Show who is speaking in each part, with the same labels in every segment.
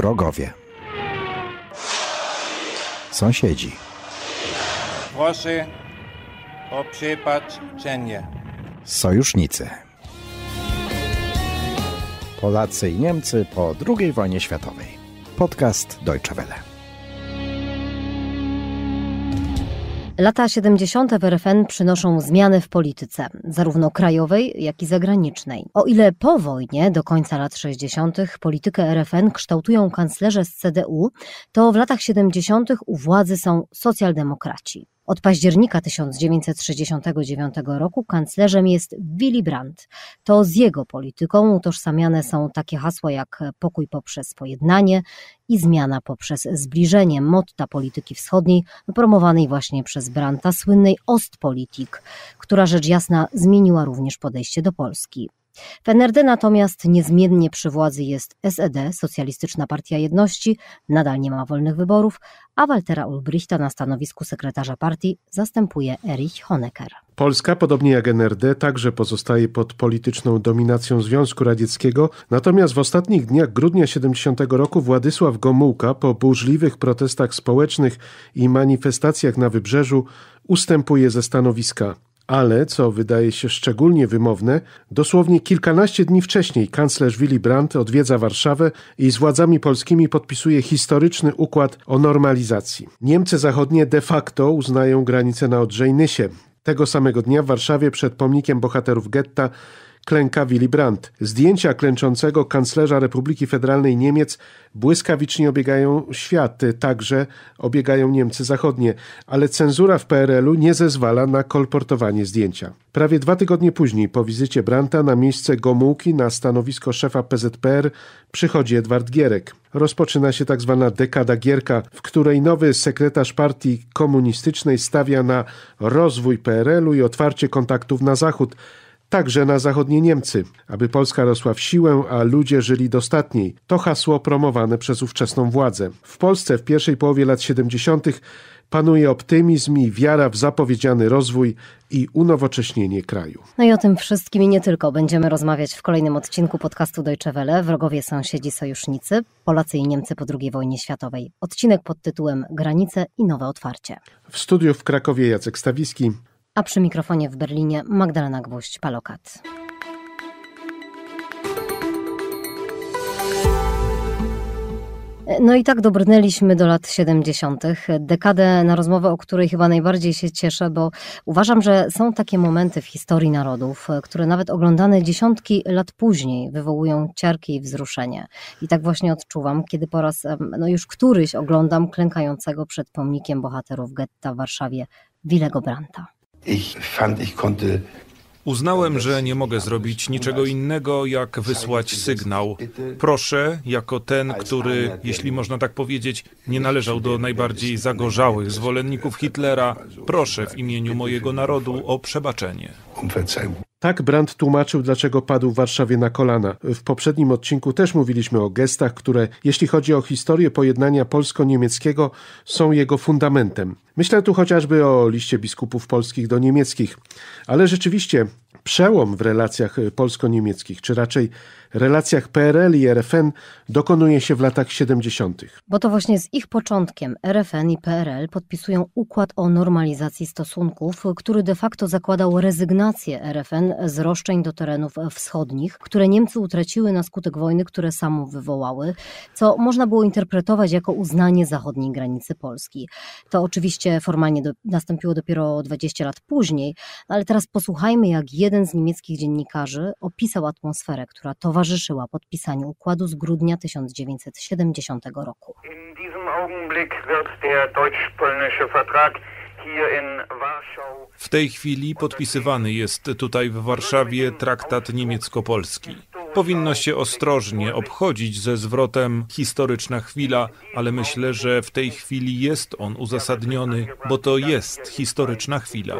Speaker 1: wrogowie.
Speaker 2: Sąsiedzi.
Speaker 3: Proszę o przebaczenie.
Speaker 4: Sojusznicy. Polacy i Niemcy po II wojnie światowej. Podcast Deutsche Welle.
Speaker 1: Lata 70. w RFN przynoszą zmiany w polityce, zarówno krajowej, jak i zagranicznej. O ile po wojnie, do końca lat 60., politykę RFN kształtują kanclerze z CDU, to w latach 70. u władzy są socjaldemokraci. Od października 1969 roku kanclerzem jest Willy Brandt. To z jego polityką utożsamiane są takie hasła jak pokój poprzez pojednanie i zmiana poprzez zbliżenie motta polityki wschodniej promowanej właśnie przez Brandta, słynnej Ostpolitik, która rzecz jasna zmieniła również podejście do Polski. W NRD natomiast niezmiennie przy władzy jest SED, Socjalistyczna Partia Jedności, nadal nie ma wolnych wyborów, a Waltera Ulbrichta na stanowisku sekretarza partii zastępuje Erich Honecker.
Speaker 4: Polska, podobnie jak NRD, także pozostaje pod polityczną dominacją Związku Radzieckiego, natomiast w ostatnich dniach grudnia 70 roku Władysław Gomułka po burzliwych protestach społecznych i manifestacjach na wybrzeżu ustępuje ze stanowiska ale, co wydaje się szczególnie wymowne, dosłownie kilkanaście dni wcześniej kanclerz Willy Brandt odwiedza Warszawę i z władzami polskimi podpisuje historyczny układ o normalizacji. Niemcy zachodnie de facto uznają granicę na Odrzejnysie. Tego samego dnia w Warszawie przed pomnikiem bohaterów getta klęka Willy Brandt. Zdjęcia klęczącego kanclerza Republiki Federalnej Niemiec błyskawicznie obiegają świat, także obiegają Niemcy Zachodnie, ale cenzura w PRL-u nie zezwala na kolportowanie zdjęcia. Prawie dwa tygodnie później, po wizycie Branta na miejsce Gomułki na stanowisko szefa PZPR przychodzi Edward Gierek. Rozpoczyna się tak zwana dekada Gierka, w której nowy sekretarz partii komunistycznej stawia na rozwój PRL-u i otwarcie kontaktów na Zachód także na zachodnie Niemcy, aby Polska rosła w siłę, a ludzie żyli dostatniej. To hasło promowane przez ówczesną władzę. W Polsce w pierwszej połowie lat 70. panuje optymizm i wiara w zapowiedziany rozwój i unowocześnienie kraju.
Speaker 1: No i o tym wszystkim i nie tylko będziemy rozmawiać w kolejnym odcinku podcastu Deutsche Welle Wrogowie sąsiedzi sojusznicy Polacy i Niemcy po II wojnie światowej. Odcinek pod tytułem Granice i nowe otwarcie.
Speaker 4: W studiu w Krakowie Jacek Stawiski,
Speaker 1: a przy mikrofonie w Berlinie Magdalena Gwoźdź-Palokat. No i tak dobrnęliśmy do lat 70., dekadę na rozmowę, o której chyba najbardziej się cieszę, bo uważam, że są takie momenty w historii narodów, które nawet oglądane dziesiątki lat później wywołują ciarki i wzruszenie. I tak właśnie odczuwam, kiedy po raz, no już któryś oglądam klękającego przed pomnikiem bohaterów getta w Warszawie Willego Branta.
Speaker 3: Uznałem, że nie mogę zrobić niczego innego, jak wysłać sygnał. Proszę, jako ten, który, jeśli można tak powiedzieć, nie należał do najbardziej zagorzałych zwolenników Hitlera, proszę w imieniu mojego narodu o przebaczenie. Um
Speaker 4: tak Brandt tłumaczył, dlaczego padł w Warszawie na kolana. W poprzednim odcinku też mówiliśmy o gestach, które, jeśli chodzi o historię pojednania polsko-niemieckiego, są jego fundamentem. Myślę tu chociażby o liście biskupów polskich do niemieckich. Ale rzeczywiście Przełom w relacjach y, polsko-niemieckich, czy raczej relacjach PRL i RFN, dokonuje się w latach 70.
Speaker 1: Bo to właśnie z ich początkiem RFN i PRL podpisują układ o normalizacji stosunków, który de facto zakładał rezygnację RFN z roszczeń do terenów wschodnich, które Niemcy utraciły na skutek wojny, które samo wywołały, co można było interpretować jako uznanie zachodniej granicy Polski. To oczywiście formalnie do, nastąpiło dopiero 20 lat później, ale teraz posłuchajmy, jak jeden z niemieckich dziennikarzy opisał atmosferę, która towarzyszyła podpisaniu układu z grudnia 1970 roku. W tej
Speaker 3: chwili podpisywany jest tutaj w Warszawie traktat niemiecko-polski. Powinno się ostrożnie obchodzić ze zwrotem historyczna chwila, ale myślę, że w tej chwili jest on uzasadniony, bo to jest historyczna chwila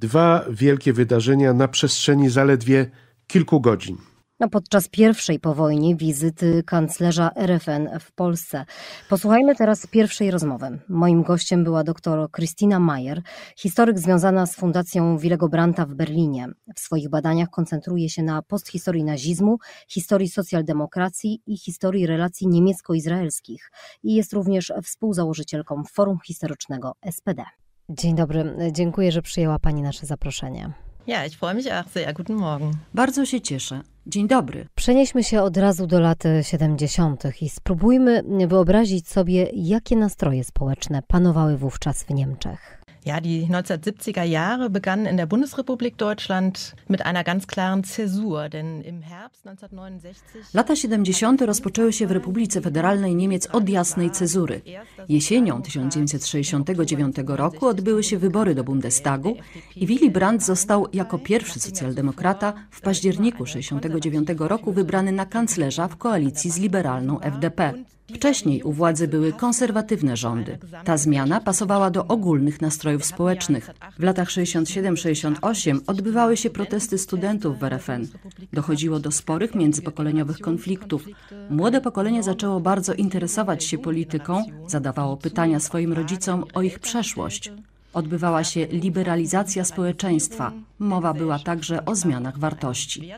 Speaker 4: dwa wielkie wydarzenia na przestrzeni zaledwie kilku godzin.
Speaker 1: No, podczas pierwszej po wojnie wizyty kanclerza RFN w Polsce. Posłuchajmy teraz pierwszej rozmowy. Moim gościem była dr Krystyna Mayer, historyk związana z Fundacją Willego Branta w Berlinie. W swoich badaniach koncentruje się na posthistorii nazizmu, historii socjaldemokracji i historii relacji niemiecko-izraelskich i jest również współzałożycielką Forum Historycznego SPD. Dzień dobry, dziękuję, że przyjęła Pani nasze zaproszenie.
Speaker 5: Ja, ich freue mich auch sehr. Guten Morgen. Bardzo się cieszę.
Speaker 1: Dzień dobry. Przenieśmy się od razu do lat 70. i spróbujmy wyobrazić sobie, jakie nastroje społeczne panowały wówczas w Niemczech.
Speaker 5: Ja, die 1970er Jahre begannen in der Bundesrepublik Deutschland mit einer ganz klaren Zäsur, denn im
Speaker 6: Herbst 1969 Lata 70. rozpoczęły się w Republice Federalnej Niemiec od jasnej cezury. Jesienią 1969 roku odbyły się wybory do Bundestagu i Willy Brandt został jako pierwszy socjaldemokrata w październiku 1969 roku wybrany na kanclerza w koalicji z liberalną FDP. Wcześniej u władzy były konserwatywne rządy. Ta zmiana pasowała do ogólnych nastrojów społecznych. W latach 67-68 odbywały się protesty studentów w RFN. Dochodziło do sporych międzypokoleniowych konfliktów. Młode pokolenie zaczęło bardzo interesować się polityką, zadawało pytania swoim rodzicom o ich przeszłość. Odbywała się liberalizacja społeczeństwa. Mowa była także o zmianach wartości.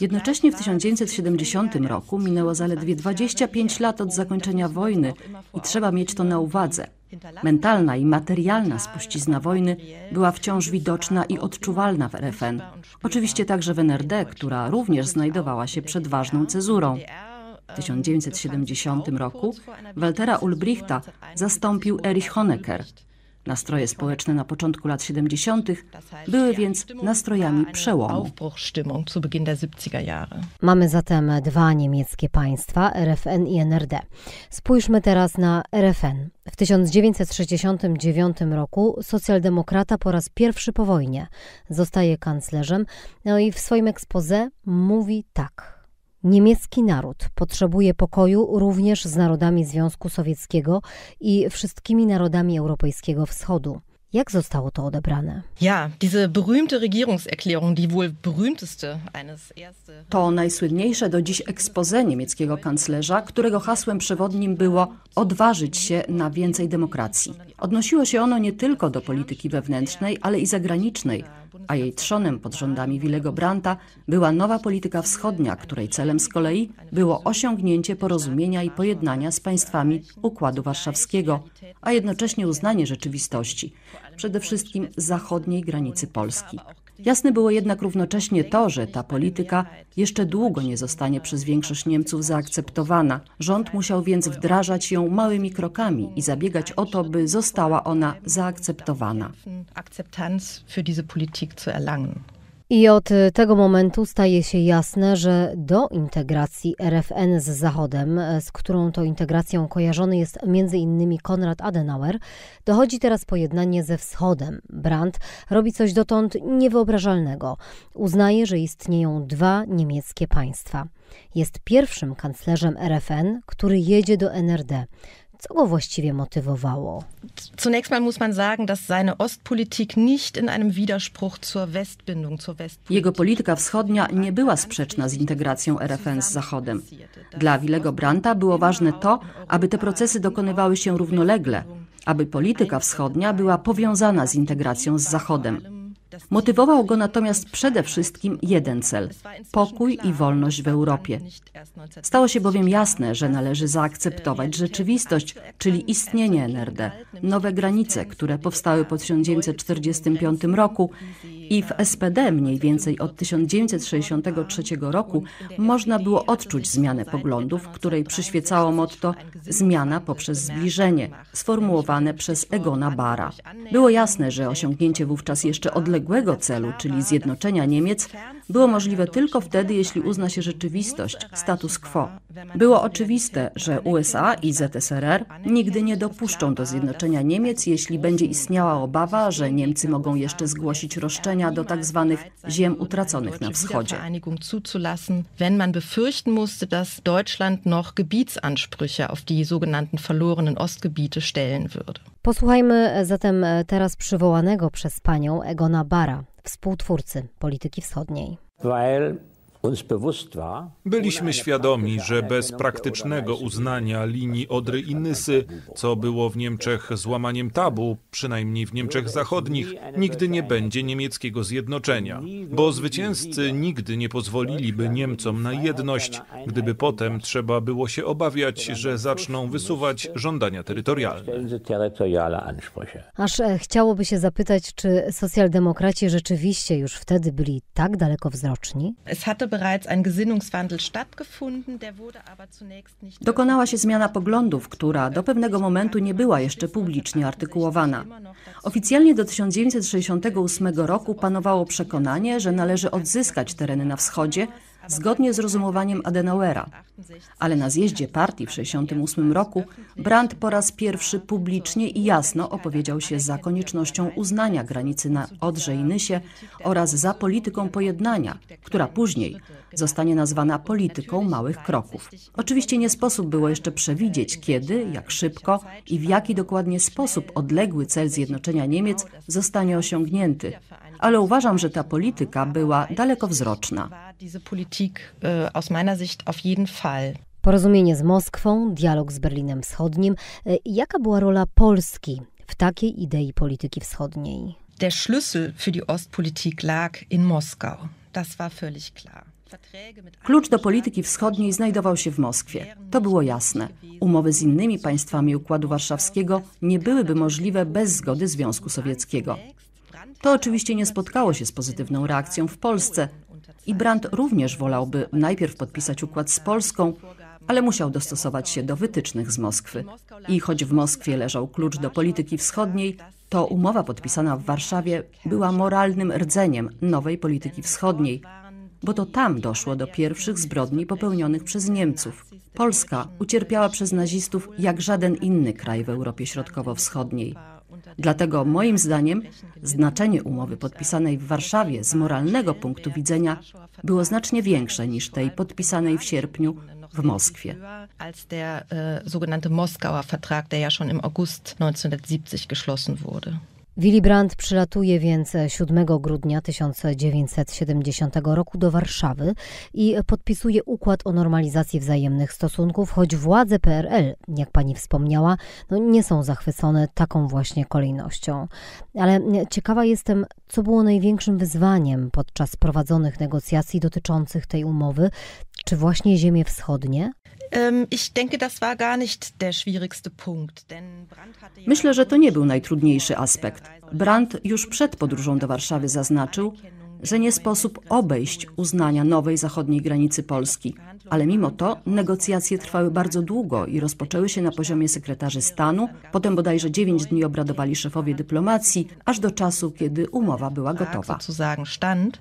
Speaker 6: Jednocześnie w 1970 roku minęło zaledwie 25 lat od zakończenia wojny i trzeba mieć to na uwadze. Mentalna i materialna spuścizna wojny była wciąż widoczna i odczuwalna w RFN. Oczywiście także w NRD, która również znajdowała się przed ważną cezurą. W 1970 roku Waltera Ulbrichta zastąpił Erich Honecker, Nastroje społeczne na początku lat 70. były więc nastrojami przełomu.
Speaker 1: Mamy zatem dwa niemieckie państwa, RFN i NRD. Spójrzmy teraz na RFN. W 1969 roku socjaldemokrata po raz pierwszy po wojnie zostaje kanclerzem, no i w swoim ekspoze mówi tak. Niemiecki naród potrzebuje pokoju również z narodami Związku Sowieckiego i wszystkimi narodami Europejskiego Wschodu. Jak zostało to
Speaker 6: odebrane? To najsłynniejsze do dziś ekspoze niemieckiego kanclerza, którego hasłem przewodnim było odważyć się na więcej demokracji. Odnosiło się ono nie tylko do polityki wewnętrznej, ale i zagranicznej, a jej trzonem pod rządami Willego Branta była nowa polityka wschodnia, której celem z kolei było osiągnięcie porozumienia i pojednania z państwami Układu Warszawskiego, a jednocześnie uznanie rzeczywistości, przede wszystkim zachodniej granicy Polski. Jasne było jednak równocześnie to, że ta polityka jeszcze długo nie zostanie przez większość Niemców zaakceptowana. Rząd musiał więc wdrażać ją małymi krokami i zabiegać o to, by została ona zaakceptowana. für diese Politik zu erlangen.
Speaker 1: I od y, tego momentu staje się jasne, że do integracji RFN z Zachodem, e, z którą to integracją kojarzony jest m.in. Konrad Adenauer, dochodzi teraz pojednanie ze Wschodem. Brandt robi coś dotąd niewyobrażalnego. Uznaje, że istnieją dwa niemieckie państwa. Jest pierwszym kanclerzem RFN, który jedzie do NRD.
Speaker 6: Co go właściwie motywowało?
Speaker 5: Zunächst mal muss man sagen, dass seine Ostpolitik nicht in einem Widerspruch zur Westbindung, zur Westpolitik.
Speaker 6: Jego polityka wschodnia nie była sprzeczna z integracją RFN z Zachodem. Dla Willego Branta było ważne to, aby te procesy dokonywały się równolegle, aby polityka wschodnia była powiązana z integracją z Zachodem. Motywował go natomiast przede wszystkim jeden cel pokój i wolność w Europie. Stało się bowiem jasne, że należy zaakceptować rzeczywistość, czyli istnienie NRD, nowe granice, które powstały po 1945 roku i w SPD mniej więcej od 1963 roku można było odczuć zmianę poglądów, której przyświecało motto zmiana poprzez zbliżenie, sformułowane przez Egona Bara. Było jasne, że osiągnięcie wówczas jeszcze odległości odległego celu, czyli zjednoczenia Niemiec, było możliwe tylko wtedy, jeśli uzna się rzeczywistość, status quo. Było oczywiste, że USA i ZSRR nigdy nie dopuszczą do zjednoczenia Niemiec, jeśli będzie istniała obawa, że Niemcy mogą jeszcze zgłosić roszczenia do tzw. Tak ziem utraconych na wschodzie.
Speaker 5: Wenn man befürchten musste, dass Deutschland noch Gebietsansprüche auf die sogenannten verlorenen Ostgebiete stellen würde.
Speaker 1: Posłuchajmy e, zatem e, teraz przywołanego przez panią Egona Bara, współtwórcy polityki wschodniej.
Speaker 3: Weil Byliśmy świadomi, że bez praktycznego uznania linii Odry i Nysy, co było w Niemczech złamaniem tabu, przynajmniej w Niemczech Zachodnich, nigdy nie będzie niemieckiego zjednoczenia, bo zwycięzcy nigdy nie pozwoliliby Niemcom na jedność, gdyby potem trzeba było się obawiać, że no zaczną wysuwać żądania terytorialne.
Speaker 1: Aż e, chciałoby się zapytać, czy socjaldemokraci rzeczywiście już wtedy byli tak dalekowzroczni?
Speaker 6: Dokonała się zmiana poglądów, która do pewnego momentu nie była jeszcze publicznie artykułowana. Oficjalnie do 1968 roku panowało przekonanie, że należy odzyskać tereny na wschodzie, zgodnie z rozumowaniem Adenauera. Ale na zjeździe partii w 1968 roku Brandt po raz pierwszy publicznie i jasno opowiedział się za koniecznością uznania granicy na Odrze i Nysie oraz za polityką pojednania, która później zostanie nazwana polityką małych kroków. Oczywiście nie sposób było jeszcze przewidzieć, kiedy, jak szybko i w jaki dokładnie sposób odległy cel zjednoczenia Niemiec zostanie osiągnięty, ale uważam, że ta polityka była dalekowzroczna. Äh, Porozumienie z Moskwą, dialog z Berlinem
Speaker 1: Wschodnim. E, jaka była rola Polski w takiej idei polityki wschodniej?
Speaker 5: Der
Speaker 6: Schlüssel für die Ostpolitik lag in Moskau. Das war völlig klar. Klucz do polityki wschodniej znajdował się w Moskwie. To było jasne. Umowy z innymi państwami Układu Warszawskiego nie byłyby możliwe bez zgody Związku Sowieckiego. To oczywiście nie spotkało się z pozytywną reakcją w Polsce. I Brandt również wolałby najpierw podpisać układ z Polską, ale musiał dostosować się do wytycznych z Moskwy. I choć w Moskwie leżał klucz do polityki wschodniej, to umowa podpisana w Warszawie była moralnym rdzeniem nowej polityki wschodniej, bo to tam doszło do pierwszych zbrodni popełnionych przez Niemców. Polska ucierpiała przez nazistów jak żaden inny kraj w Europie Środkowo-Wschodniej. Dlatego moim zdaniem znaczenie umowy podpisanej w Warszawie z moralnego punktu widzenia było znacznie większe niż tej podpisanej w sierpniu w Moskwie.
Speaker 5: Als der
Speaker 6: e, sogenannte Moskauer
Speaker 5: Vertrag, der ja schon im August 1970 geschlossen wurde.
Speaker 1: Willy Brandt przylatuje więc 7 grudnia 1970 roku do Warszawy i podpisuje układ o normalizacji wzajemnych stosunków, choć władze PRL, jak pani wspomniała, no nie są zachwycone taką właśnie kolejnością. Ale ciekawa jestem, co było największym wyzwaniem podczas prowadzonych negocjacji dotyczących tej umowy,
Speaker 6: czy właśnie ziemie wschodnie?
Speaker 5: ich denke, das war gar nicht der schwierigste Punkt,
Speaker 6: Myślę, że to nie był najtrudniejszy aspekt. Brandt już przed podróżą do Warszawy zaznaczył, że nie sposób obejść uznania nowej zachodniej granicy Polski. Ale mimo to negocjacje trwały bardzo długo i rozpoczęły się na poziomie sekretarzy stanu, potem bodajże 9 dni obradowali szefowie dyplomacji, aż do czasu, kiedy umowa była gotowa.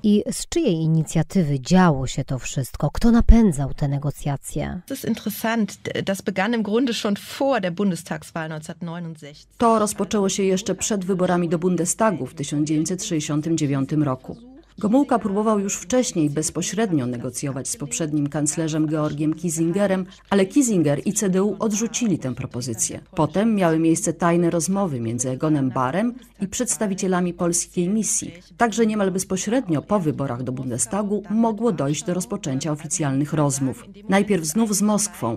Speaker 1: I z czyjej inicjatywy działo się to wszystko?
Speaker 6: Kto napędzał te negocjacje? To rozpoczęło się jeszcze przed wyborami do Bundestagu w 1969 roku. Gomułka próbował już wcześniej bezpośrednio negocjować z poprzednim kanclerzem Georgiem Kissingerem, ale Kissinger i CDU odrzucili tę propozycję. Potem miały miejsce tajne rozmowy między Egonem Barem i przedstawicielami polskiej misji. Także niemal bezpośrednio po wyborach do Bundestagu mogło dojść do rozpoczęcia oficjalnych rozmów. Najpierw znów z Moskwą,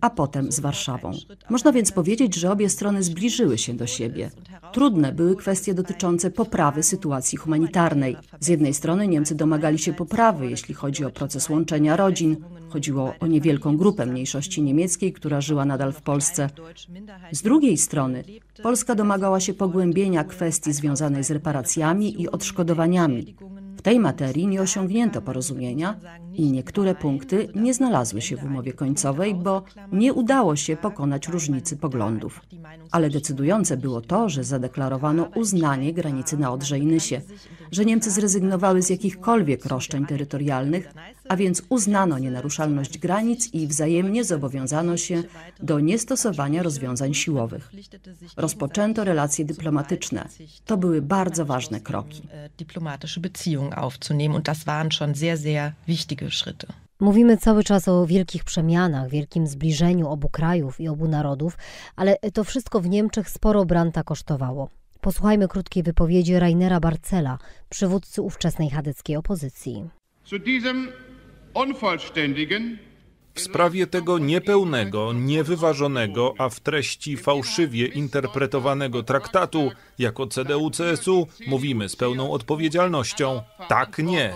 Speaker 6: a potem z Warszawą. Można więc powiedzieć, że obie strony zbliżyły się do siebie. Trudne były kwestie dotyczące poprawy sytuacji humanitarnej. Z jednej strony Niemcy domagali się poprawy, jeśli chodzi o proces łączenia rodzin. Chodziło o niewielką grupę mniejszości niemieckiej, która żyła nadal w Polsce. Z drugiej strony Polska domagała się pogłębienia kwestii związanej z reparacjami i odszkodowaniami. W tej materii nie osiągnięto porozumienia i niektóre punkty nie znalazły się w umowie końcowej, bo nie udało się pokonać różnicy poglądów. Ale decydujące było to, że zadeklarowano uznanie granicy na Odrze i Nysie, że Niemcy zrezygnowały z jakichkolwiek roszczeń terytorialnych, a więc uznano nienaruszalność granic i wzajemnie zobowiązano się do niestosowania rozwiązań siłowych. Rozpoczęto relacje dyplomatyczne. To były bardzo ważne kroki.
Speaker 1: Mówimy cały czas o wielkich przemianach, wielkim zbliżeniu obu krajów i obu narodów, ale to wszystko w Niemczech sporo branta kosztowało. Posłuchajmy krótkiej wypowiedzi Rainera Barcela, przywódcy ówczesnej chadeckiej opozycji.
Speaker 3: W sprawie tego niepełnego, niewyważonego, a w treści fałszywie interpretowanego traktatu jako CDU-CSU mówimy z pełną odpowiedzialnością tak nie.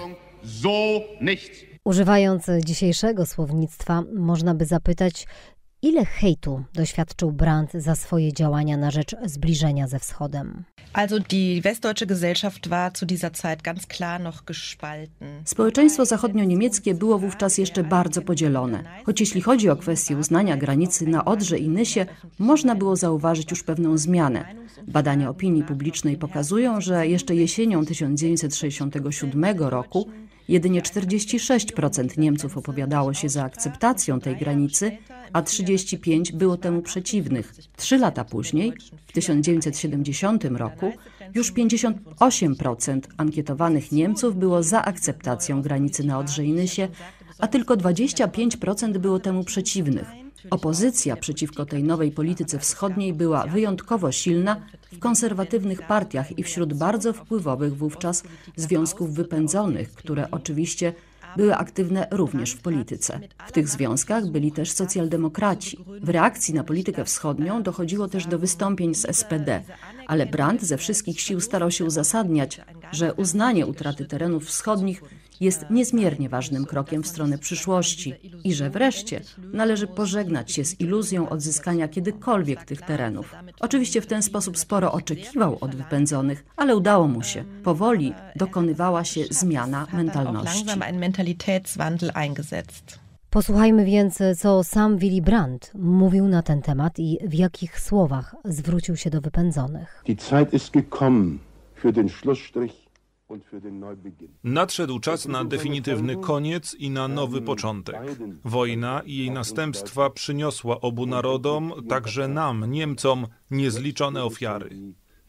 Speaker 1: Używając dzisiejszego słownictwa, można by zapytać, Ile hejtu doświadczył Brandt za swoje działania na rzecz zbliżenia ze Wschodem?
Speaker 6: Społeczeństwo zachodnio-niemieckie było wówczas jeszcze bardzo podzielone. Choć jeśli chodzi o kwestię uznania granicy na Odrze i Nysie, można było zauważyć już pewną zmianę. Badania opinii publicznej pokazują, że jeszcze jesienią 1967 roku jedynie 46% Niemców opowiadało się za akceptacją tej granicy, a 35 było temu przeciwnych. Trzy lata później, w 1970 roku, już 58% ankietowanych Niemców było za akceptacją granicy na Odrzejnysie, a tylko 25% było temu przeciwnych. Opozycja przeciwko tej nowej polityce wschodniej była wyjątkowo silna w konserwatywnych partiach i wśród bardzo wpływowych wówczas związków wypędzonych, które oczywiście były aktywne również w polityce. W tych związkach byli też socjaldemokraci. W reakcji na politykę wschodnią dochodziło też do wystąpień z SPD, ale Brandt ze wszystkich sił starał się uzasadniać, że uznanie utraty terenów wschodnich jest niezmiernie ważnym krokiem w stronę przyszłości i że wreszcie należy pożegnać się z iluzją odzyskania kiedykolwiek tych terenów. Oczywiście w ten sposób sporo oczekiwał od wypędzonych, ale udało mu się. Powoli dokonywała się zmiana mentalności.
Speaker 1: Posłuchajmy więc, co sam Willy Brandt mówił na ten temat i w jakich słowach zwrócił się do wypędzonych.
Speaker 3: Die Zeit ist gekommen für den Schlussstrich Nadszedł czas na definitywny koniec i na nowy początek. Wojna i jej następstwa przyniosła obu narodom, także nam, Niemcom, niezliczone ofiary.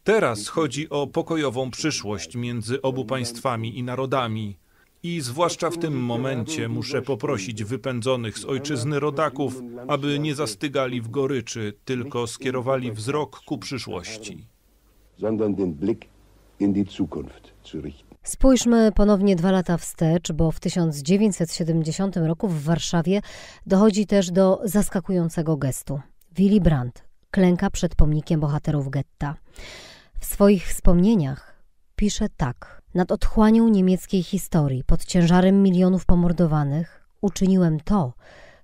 Speaker 3: Teraz chodzi o pokojową przyszłość między obu państwami i narodami. I zwłaszcza w tym momencie muszę poprosić wypędzonych z ojczyzny rodaków, aby nie zastygali w goryczy, tylko skierowali wzrok ku przyszłości. Sondern den Blick in die
Speaker 4: Zukunft zu richten.
Speaker 1: Spójrzmy ponownie dwa lata wstecz, bo w 1970 roku w Warszawie dochodzi też do zaskakującego gestu. Willy Brandt klęka przed pomnikiem bohaterów getta. W swoich wspomnieniach pisze tak: Nad otchłanią niemieckiej historii, pod ciężarem milionów pomordowanych, uczyniłem to,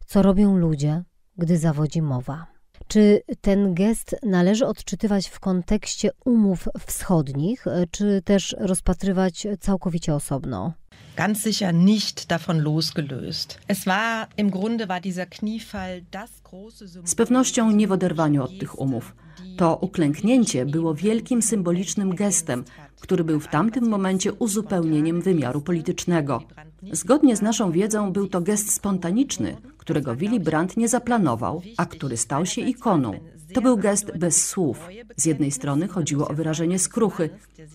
Speaker 1: co robią ludzie, gdy zawodzi mowa. Czy ten gest należy odczytywać w kontekście umów wschodnich, e, czy też rozpatrywać całkowicie osobno?
Speaker 5: Ganz sicher nicht davon losgelöst. Es war im Grunde war dieser Kniefall das große Z
Speaker 6: pewnością nie w oderwaniu od tych umów. To uklęknięcie było wielkim symbolicznym gestem, który był w tamtym momencie uzupełnieniem wymiaru politycznego. Zgodnie z naszą wiedzą był to gest spontaniczny, którego Willy Brandt nie zaplanował, a który stał się ikoną. To był gest bez słów. Z jednej strony chodziło o wyrażenie skruchy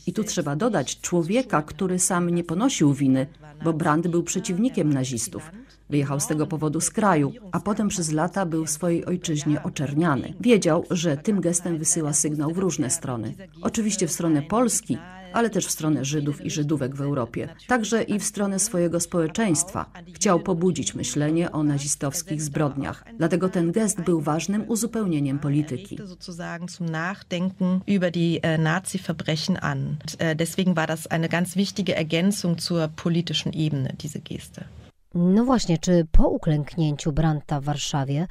Speaker 6: i tu trzeba dodać człowieka, który sam nie ponosił winy, bo Brandt był przeciwnikiem nazistów. Wyjechał z tego powodu z kraju, a potem przez lata był w swojej ojczyźnie oczerniany. Wiedział, że tym gestem wysyła sygnał w różne strony. Oczywiście w stronę Polski, ale też w stronę Żydów i Żydówek w Europie, także i w stronę swojego społeczeństwa. Chciał pobudzić myślenie o nazistowskich zbrodniach. Dlatego ten gest był ważnym uzupełnieniem polityki.
Speaker 5: über die äh, Nazi-Verbrechen äh, Deswegen war das eine ganz wichtige Ergänzung zur politischen Ebene, diese Geste.
Speaker 1: No właśnie, czy po uklęknięciu Brandta w Warszawie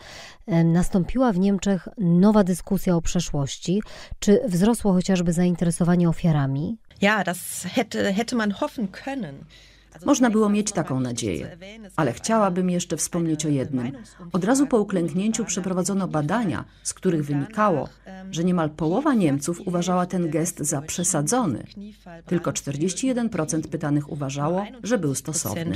Speaker 1: nastąpiła w Niemczech nowa dyskusja o przeszłości? Czy wzrosło chociażby zainteresowanie ofiarami?
Speaker 5: Ja, das
Speaker 6: hätte, hätte man hoffen können. Można było mieć taką nadzieję, ale chciałabym jeszcze wspomnieć o jednym. Od razu po uklęknięciu przeprowadzono badania, z których wynikało, że niemal połowa Niemców uważała ten gest za przesadzony. Tylko 41% pytanych uważało, że był stosowny.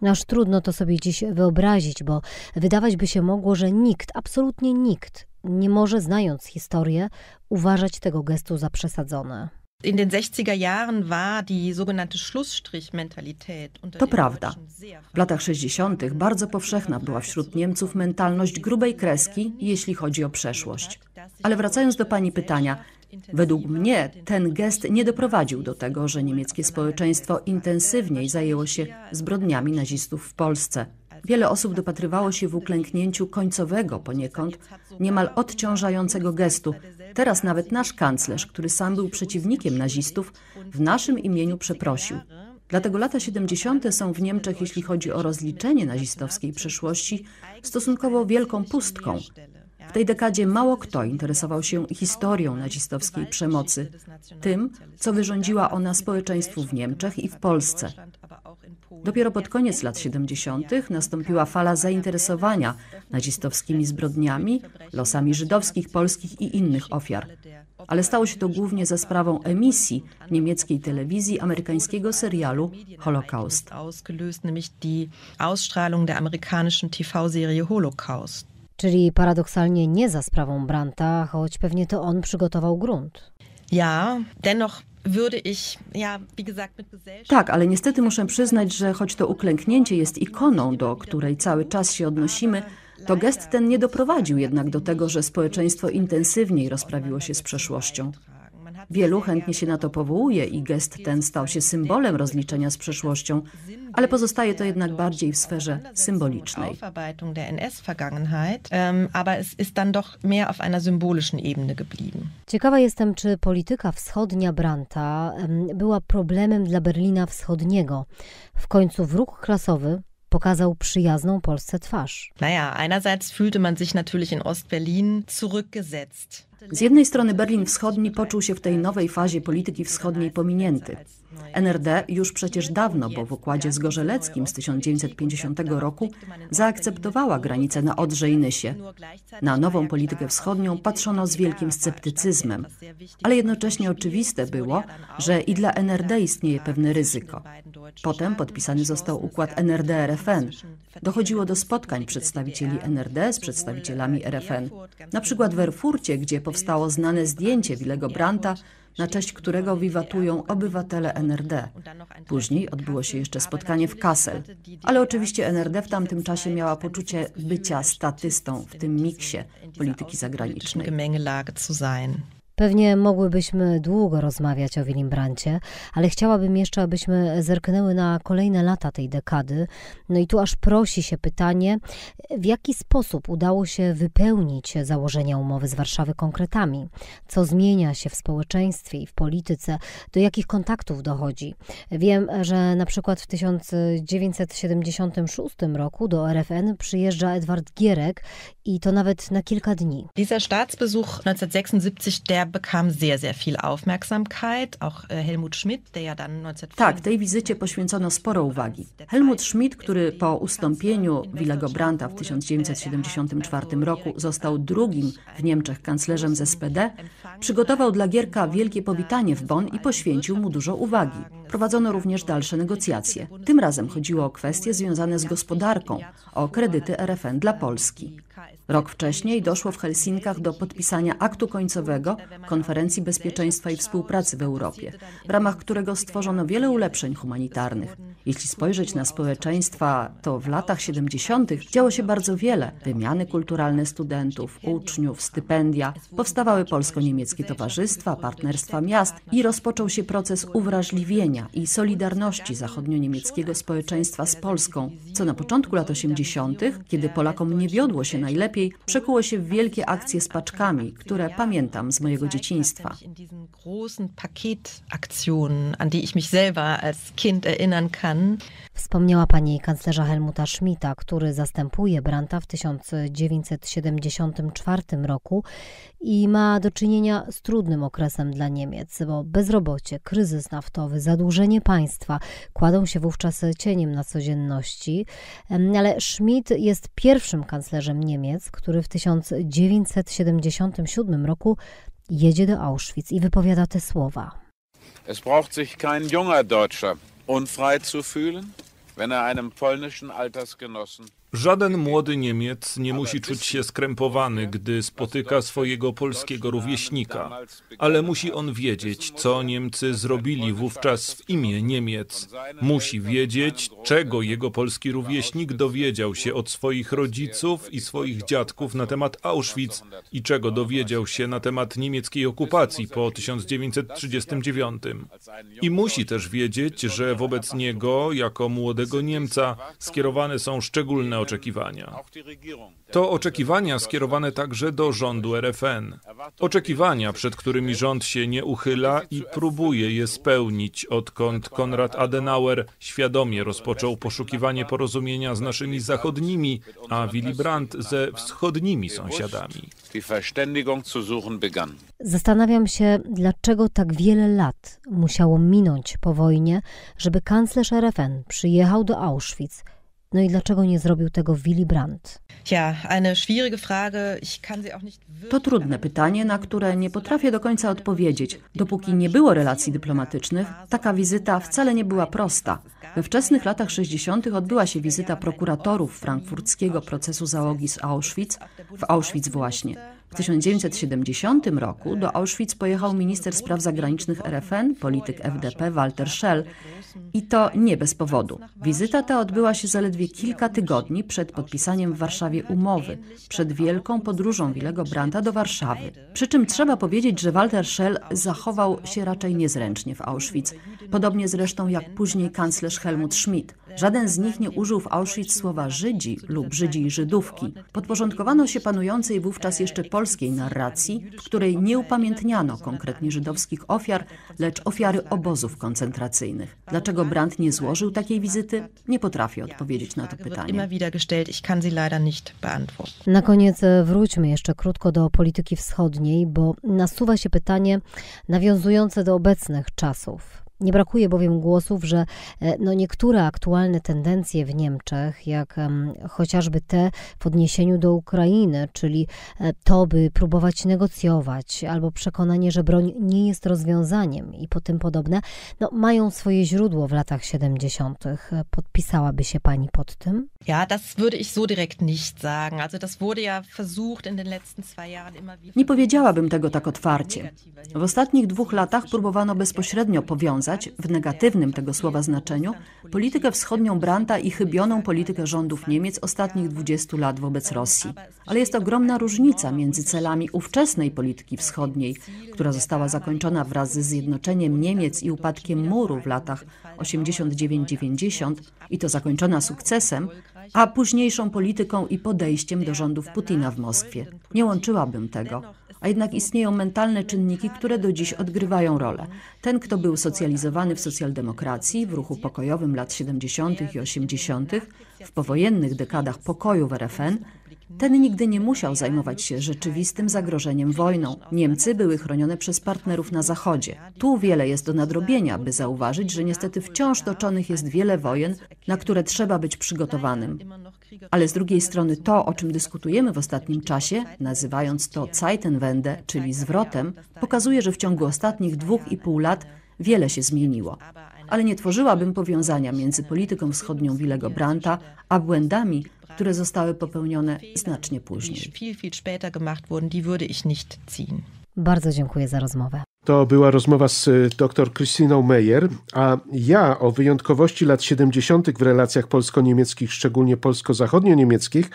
Speaker 1: Nasz trudno to sobie dziś wyobrazić, bo wydawać by się mogło, że nikt, absolutnie nikt, nie może, znając historię, uważać tego gestu za przesadzone.
Speaker 5: To
Speaker 6: prawda. W latach 60. bardzo powszechna była wśród Niemców mentalność grubej kreski, jeśli chodzi o przeszłość. Ale wracając do Pani pytania, według mnie ten gest nie doprowadził do tego, że niemieckie społeczeństwo intensywniej zajęło się zbrodniami nazistów w Polsce. Wiele osób dopatrywało się w uklęknięciu końcowego poniekąd, niemal odciążającego gestu. Teraz nawet nasz kanclerz, który sam był przeciwnikiem nazistów, w naszym imieniu przeprosił. Dlatego lata 70. są w Niemczech, jeśli chodzi o rozliczenie nazistowskiej przeszłości, stosunkowo wielką pustką. W tej dekadzie mało kto interesował się historią nazistowskiej przemocy, tym, co wyrządziła ona społeczeństwu w Niemczech i w Polsce. Dopiero pod koniec lat 70. nastąpiła fala zainteresowania nazistowskimi zbrodniami, losami żydowskich, polskich i innych ofiar. Ale stało się to głównie za sprawą emisji niemieckiej telewizji amerykańskiego serialu Holocaust.
Speaker 1: Czyli paradoksalnie nie za sprawą Branta, choć pewnie to on przygotował grunt. Ja,
Speaker 5: dennoch
Speaker 6: tak, ale niestety muszę przyznać, że choć to uklęknięcie jest ikoną, do której cały czas się odnosimy, to gest ten nie doprowadził jednak do tego, że społeczeństwo intensywniej rozprawiło się z przeszłością. Wielu chętnie się na to powołuje i gest ten stał się symbolem rozliczenia z przeszłością, ale pozostaje to jednak bardziej w sferze symbolicznej.
Speaker 5: Ähm,
Speaker 1: Ciekawa jestem, czy polityka wschodnia Branta była problemem dla Berlina Wschodniego. W końcu wróg klasowy pokazał przyjazną Polsce twarz.
Speaker 5: Naja, einerseits fühlte man sich natürlich in
Speaker 6: Ostberlin zurückgesetzt. Z jednej strony Berlin Wschodni poczuł się w tej nowej fazie polityki wschodniej pominięty. NRD już przecież dawno, bo w układzie z Gorzeleckim z 1950 roku zaakceptowała granice na Odrze i Nysie. Na nową politykę wschodnią patrzono z wielkim sceptycyzmem, ale jednocześnie oczywiste było, że i dla NRD istnieje pewne ryzyko. Potem podpisany został układ NRD-RFN, Dochodziło do spotkań przedstawicieli NRD z przedstawicielami RFN. Na przykład w Erfurcie, gdzie powstało znane zdjęcie Willego Branta, na cześć którego wiwatują obywatele NRD. Później odbyło się jeszcze spotkanie w Kassel, ale oczywiście NRD w tamtym czasie miała poczucie bycia statystą w tym miksie polityki zagranicznej.
Speaker 1: Pewnie mogłybyśmy długo rozmawiać o Brancie, ale chciałabym jeszcze, abyśmy zerknęły na kolejne lata tej dekady. No i tu aż prosi się pytanie, w jaki sposób udało się wypełnić założenia umowy z Warszawy konkretami? Co zmienia się w społeczeństwie i w polityce? Do jakich kontaktów dochodzi? Wiem, że na przykład w 1976 roku do RFN przyjeżdża Edward Gierek i to nawet na kilka dni.
Speaker 5: Dieser Staatsbesuch 1976, der bekam sehr, sehr viel Aufmerksamkeit,
Speaker 6: auch äh, Helmut Schmidt, der ja dann Tak, tej wizycie poświęcono sporo uwagi. Helmut Schmidt, który po ustąpieniu Willego Brandta w 1974 roku został drugim w Niemczech kanclerzem z SPD, przygotował dla Gierka wielkie powitanie w Bonn i poświęcił mu dużo uwagi. Prowadzono również dalsze negocjacje. Tym razem chodziło o kwestie związane z gospodarką, o kredyty RFN dla Polski. Rok wcześniej doszło w Helsinkach do podpisania aktu końcowego Konferencji Bezpieczeństwa i Współpracy w Europie, w ramach którego stworzono wiele ulepszeń humanitarnych. Jeśli spojrzeć na społeczeństwa, to w latach 70. działo się bardzo wiele. Wymiany kulturalne studentów, uczniów, stypendia, powstawały polsko-niemieckie towarzystwa, partnerstwa miast i rozpoczął się proces uwrażliwienia i solidarności zachodnio-niemieckiego społeczeństwa z Polską, co na początku lat 80., kiedy Polakom nie wiodło się najlepiej, lepiej przekuło się w wielkie akcje z paczkami, które pamiętam z mojego dzieciństwa.
Speaker 1: Wspomniała pani kanclerza Helmuta Schmidta, który zastępuje Branta w 1974 roku i ma do czynienia z trudnym okresem dla Niemiec, bo bezrobocie, kryzys naftowy, zadłużenie państwa kładą się wówczas cieniem na codzienności. Ale Schmidt jest pierwszym kanclerzem Niemiec, który w 1977 roku jedzie do Auschwitz i wypowiada te słowa.
Speaker 2: Es braucht sich kein junger Deutscher unfrei zu fühlen, wenn er einem polnischen Altersgenossen
Speaker 3: Żaden młody Niemiec nie musi czuć się skrępowany, gdy spotyka swojego polskiego rówieśnika, ale musi on wiedzieć, co Niemcy zrobili wówczas w imię Niemiec. Musi wiedzieć, czego jego polski rówieśnik dowiedział się od swoich rodziców i swoich dziadków na temat Auschwitz i czego dowiedział się na temat niemieckiej okupacji po 1939. I musi też wiedzieć, że wobec niego, jako młodego Niemca, skierowane są szczególne oczekiwania. To oczekiwania skierowane także do rządu RFN. Oczekiwania, przed którymi rząd się nie uchyla i próbuje je spełnić, odkąd Konrad Adenauer świadomie rozpoczął poszukiwanie porozumienia z naszymi zachodnimi, a Willy Brandt ze wschodnimi sąsiadami.
Speaker 1: Zastanawiam się, dlaczego tak wiele lat musiało minąć po wojnie, żeby kanclerz RFN przyjechał do Auschwitz, no i dlaczego nie zrobił tego Willy Brandt?
Speaker 6: To trudne pytanie, na które nie potrafię do końca odpowiedzieć. Dopóki nie było relacji dyplomatycznych, taka wizyta wcale nie była prosta. We wczesnych latach 60. odbyła się wizyta prokuratorów frankfurckiego procesu załogi z Auschwitz, w Auschwitz właśnie. 1970 roku do Auschwitz pojechał minister spraw zagranicznych RFN, polityk FDP Walter Schell. I to nie bez powodu. Wizyta ta odbyła się zaledwie kilka tygodni przed podpisaniem w Warszawie umowy, przed wielką podróżą Willego Branta do Warszawy. Przy czym trzeba powiedzieć, że Walter Schell zachował się raczej niezręcznie w Auschwitz. Podobnie zresztą jak później kanclerz Helmut Schmidt. Żaden z nich nie użył w Auschwitz słowa Żydzi lub Żydzi i Żydówki. Podporządkowano się panującej wówczas jeszcze polskiej polskiej narracji, w której nie upamiętniano konkretnie żydowskich ofiar, lecz ofiary obozów koncentracyjnych. Dlaczego Brandt nie złożył takiej wizyty? Nie potrafię odpowiedzieć na to pytanie.
Speaker 1: Na koniec e, wróćmy jeszcze krótko do polityki wschodniej, bo nasuwa się pytanie nawiązujące do obecnych czasów. Nie brakuje bowiem głosów, że e, no niektóre aktualne tendencje w Niemczech, jak chociażby te w odniesieniu do Ukrainy, czyli e, to, by próbować negocjować albo przekonanie, że broń nie jest rozwiązaniem i po tym podobne, no mają swoje źródło w latach 70. E, podpisałaby się pani
Speaker 6: pod tym?
Speaker 5: Ja, das würde ich so direkt nicht sagen. Also das wurde ja versucht in den letzten zwei Jahren immer wieder.
Speaker 6: Nie powiedziałabym tego tak otwarcie. W ostatnich dwóch latach próbowano bezpośrednio powiązać w negatywnym tego słowa znaczeniu, politykę wschodnią Branta i chybioną politykę rządów Niemiec ostatnich 20 lat wobec Rosji. Ale jest ogromna różnica między celami ówczesnej polityki wschodniej, która została zakończona wraz z zjednoczeniem Niemiec i upadkiem muru w latach 89-90 i to zakończona sukcesem, a późniejszą polityką i podejściem do rządów Putina w Moskwie. Nie łączyłabym tego a jednak istnieją mentalne czynniki, które do dziś odgrywają rolę. Ten, kto był socjalizowany w socjaldemokracji, w ruchu pokojowym lat 70. i 80., w powojennych dekadach pokoju w RFN, ten nigdy nie musiał zajmować się rzeczywistym zagrożeniem wojną. Niemcy były chronione przez partnerów na Zachodzie. Tu wiele jest do nadrobienia, by zauważyć, że niestety wciąż toczonych jest wiele wojen, na które trzeba być przygotowanym. Ale z drugiej strony to, o czym dyskutujemy w ostatnim czasie, nazywając to Zeitenwende, czyli zwrotem, pokazuje, że w ciągu ostatnich dwóch i pół lat wiele się zmieniło. Ale nie tworzyłabym powiązania między polityką wschodnią Willego Branta a błędami, które zostały popełnione znacznie później.
Speaker 1: Bardzo dziękuję za rozmowę.
Speaker 4: To była rozmowa z y, dr Krystyną Meyer, a ja o wyjątkowości lat 70. w relacjach polsko-niemieckich, szczególnie polsko-zachodnio-niemieckich,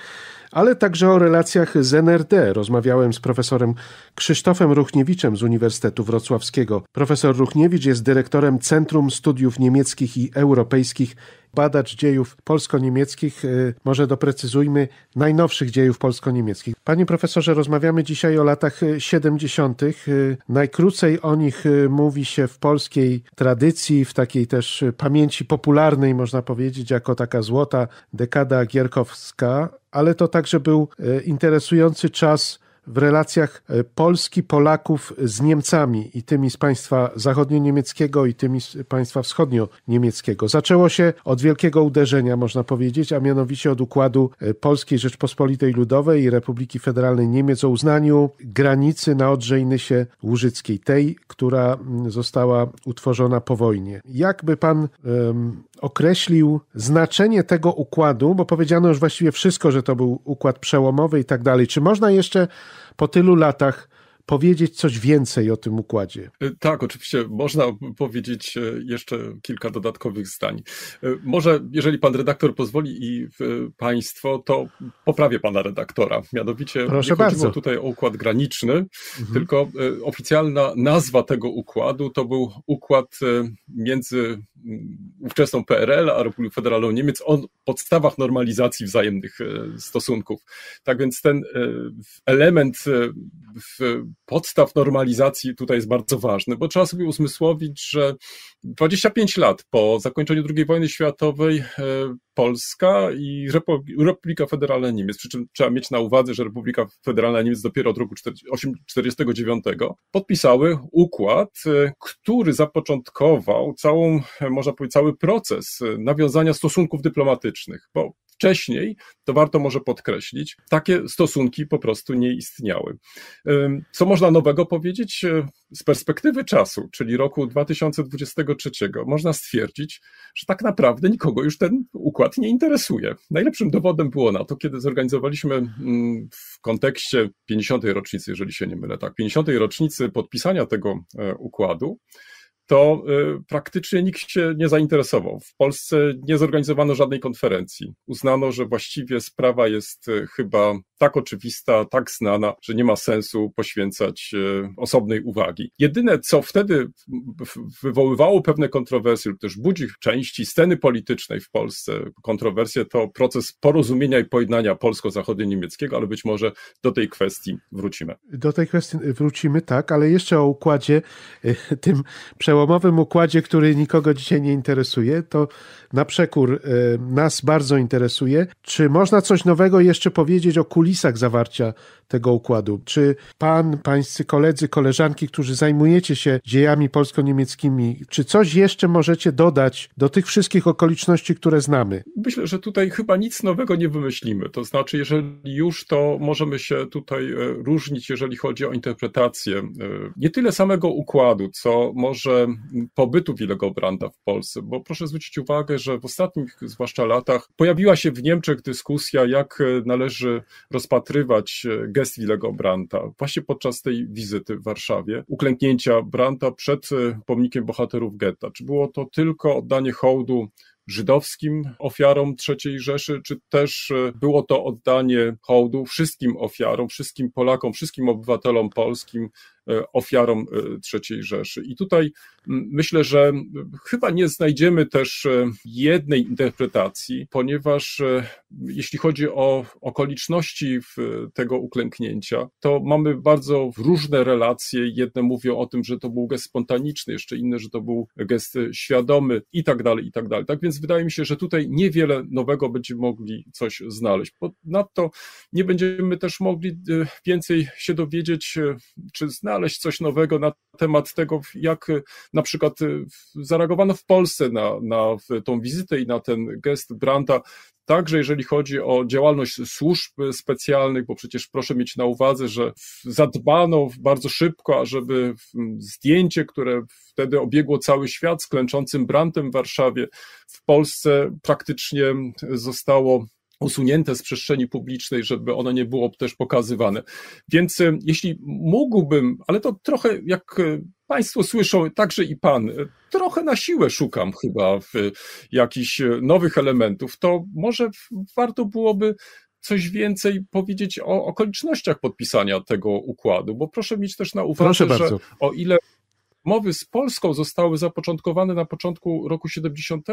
Speaker 4: ale także o relacjach z NRD rozmawiałem z profesorem Krzysztofem Ruchniewiczem z Uniwersytetu Wrocławskiego. Profesor Ruchniewicz jest dyrektorem Centrum Studiów Niemieckich i Europejskich badacz dziejów polsko-niemieckich, y, może doprecyzujmy, najnowszych dziejów polsko-niemieckich. Panie profesorze, rozmawiamy dzisiaj o latach 70. Y, y, najkrócej o nich mówi się w polskiej tradycji, w takiej też pamięci popularnej, można powiedzieć, jako taka złota dekada gierkowska, ale to także był interesujący czas w relacjach e, Polski, Polaków z Niemcami i tymi z państwa zachodnio-niemieckiego i tymi z państwa wschodnio-niemieckiego. Zaczęło się od wielkiego uderzenia, można powiedzieć, a mianowicie od układu e, Polskiej Rzeczpospolitej Ludowej i Republiki Federalnej Niemiec o uznaniu granicy na Odrze i Nysie Łużyckiej, tej, która mm, została utworzona po wojnie. Jakby pan um, określił znaczenie tego układu, bo powiedziano już właściwie wszystko, że to był układ przełomowy i tak dalej. Czy można jeszcze po tylu latach powiedzieć coś więcej o tym układzie.
Speaker 2: E, tak, oczywiście można powiedzieć e, jeszcze kilka dodatkowych zdań. E, może, jeżeli pan redaktor pozwoli i państwo, to poprawię pana redaktora. Mianowicie Proszę nie bardzo. chodziło tutaj o układ graniczny, mhm. tylko oficjalna nazwa tego układu to był układ między Mm, ówczesną PRL, a Republiką Federalną Niemiec o podstawach normalizacji wzajemnych e, stosunków. Tak więc ten e, element e, podstaw normalizacji tutaj jest bardzo ważny, bo trzeba sobie uzmysłowić, że 25 lat po zakończeniu II wojny światowej Polska i Republika Federalna Niemiec, przy czym trzeba mieć na uwadze, że Republika Federalna Niemiec dopiero od roku 1949 podpisały układ, który zapoczątkował całą można powiedzieć, cały proces y, nawiązania stosunków dyplomatycznych, bo wcześniej, to warto może podkreślić, takie stosunki po prostu nie istniały. Co można nowego powiedzieć y, z perspektywy czasu, czyli roku 2023? Można stwierdzić, że tak naprawdę nikogo już ten układ nie interesuje. Najlepszym dowodem było na to, kiedy zorganizowaliśmy mm, w kontekście 50. rocznicy, jeżeli się nie mylę, tak, 50. rocznicy podpisania tego e, układu, to y, praktycznie nikt się nie zainteresował. W Polsce nie zorganizowano żadnej konferencji. Uznano, że właściwie sprawa jest y, chyba tak oczywista, tak znana, że nie ma sensu poświęcać y, osobnej uwagi. Jedyne, co wtedy wywoływało pewne kontrowersje lub też budzi części sceny politycznej w Polsce kontrowersje, to proces porozumienia i pojednania polsko-zachodnio-niemieckiego, ale być może do tej kwestii wrócimy.
Speaker 4: Do tej kwestii wrócimy, tak, ale jeszcze o układzie tym przed przełomowym układzie, który nikogo dzisiaj nie interesuje, to na przekór e, nas bardzo interesuje. Czy można coś nowego jeszcze powiedzieć o kulisach zawarcia tego układu. Czy pan, pańscy koledzy, koleżanki, którzy zajmujecie się dziejami polsko-niemieckimi, czy coś jeszcze możecie dodać do tych wszystkich okoliczności, które znamy?
Speaker 2: Myślę, że tutaj chyba nic nowego nie wymyślimy. To znaczy, jeżeli już, to możemy się tutaj e, różnić, jeżeli chodzi o interpretację e, nie tyle samego układu, co może pobytu branda w Polsce, bo proszę zwrócić uwagę, że w ostatnich zwłaszcza latach pojawiła się w Niemczech dyskusja, jak e, należy rozpatrywać gestii Lego Branta. Właśnie podczas tej wizyty w Warszawie, uklęknięcia Branta przed e, pomnikiem bohaterów getta. Czy było to tylko oddanie hołdu żydowskim ofiarom III Rzeszy, czy też e, było to oddanie hołdu wszystkim ofiarom, wszystkim Polakom, wszystkim obywatelom polskim E, ofiarom e, III Rzeszy. I tutaj myślę, że chyba nie znajdziemy też e, jednej interpretacji, ponieważ jeśli chodzi o okoliczności tego uklęknięcia, to mamy bardzo różne relacje. Jedne mówią o tym, że to był gest spontaniczny, jeszcze inne, że to był gest świadomy i tak dalej, i tak dalej. Tak więc wydaje mi się, że tutaj niewiele nowego będziemy mogli coś znaleźć. Ponadto nie będziemy też mogli więcej się dowiedzieć, czy znaleźć znaleźć coś nowego na temat tego, jak y, na przykład y, zareagowano w Polsce na, na tą wizytę i na ten gest Branta. Także jeżeli chodzi o działalność służb specjalnych, bo przecież proszę mieć na uwadze, że zadbano bardzo szybko, ażeby zdjęcie, które wtedy obiegło cały świat z klęczącym brantem w Warszawie, w Polsce praktycznie y, zostało usunięte z przestrzeni publicznej, żeby ono nie było też pokazywane. Więc e, jeśli mógłbym, ale to trochę jak e, Państwo słyszą, także i Pan, e, trochę na siłę szukam chyba w jakichś nowych elementów, to może warto byłoby coś więcej powiedzieć o okolicznościach podpisania tego układu, bo proszę mieć też na uwadze, że o ile mowy z Polską zostały zapoczątkowane na początku roku 70,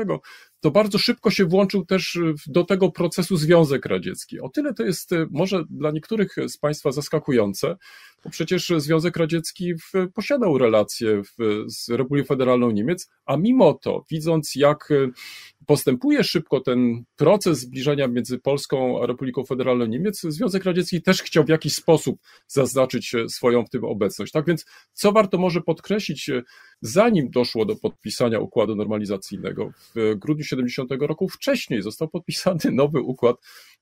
Speaker 2: to bardzo szybko się włączył też e, do tego procesu Związek Radziecki. O tyle to jest e, może dla niektórych z Państwa zaskakujące, bo przecież Związek Radziecki posiadał relacje z Republiką Federalną Niemiec, a mimo to, widząc jak e, postępuje szybko ten proces zbliżania między Polską a Republiką Federalną Niemiec, Związek Radziecki też chciał w jakiś sposób zaznaczyć e, swoją w tym obecność. Tak więc, co warto może podkreślić, e, zanim doszło do podpisania układu normalizacyjnego w grudniu 70 roku, wcześniej został podpisany nowy układ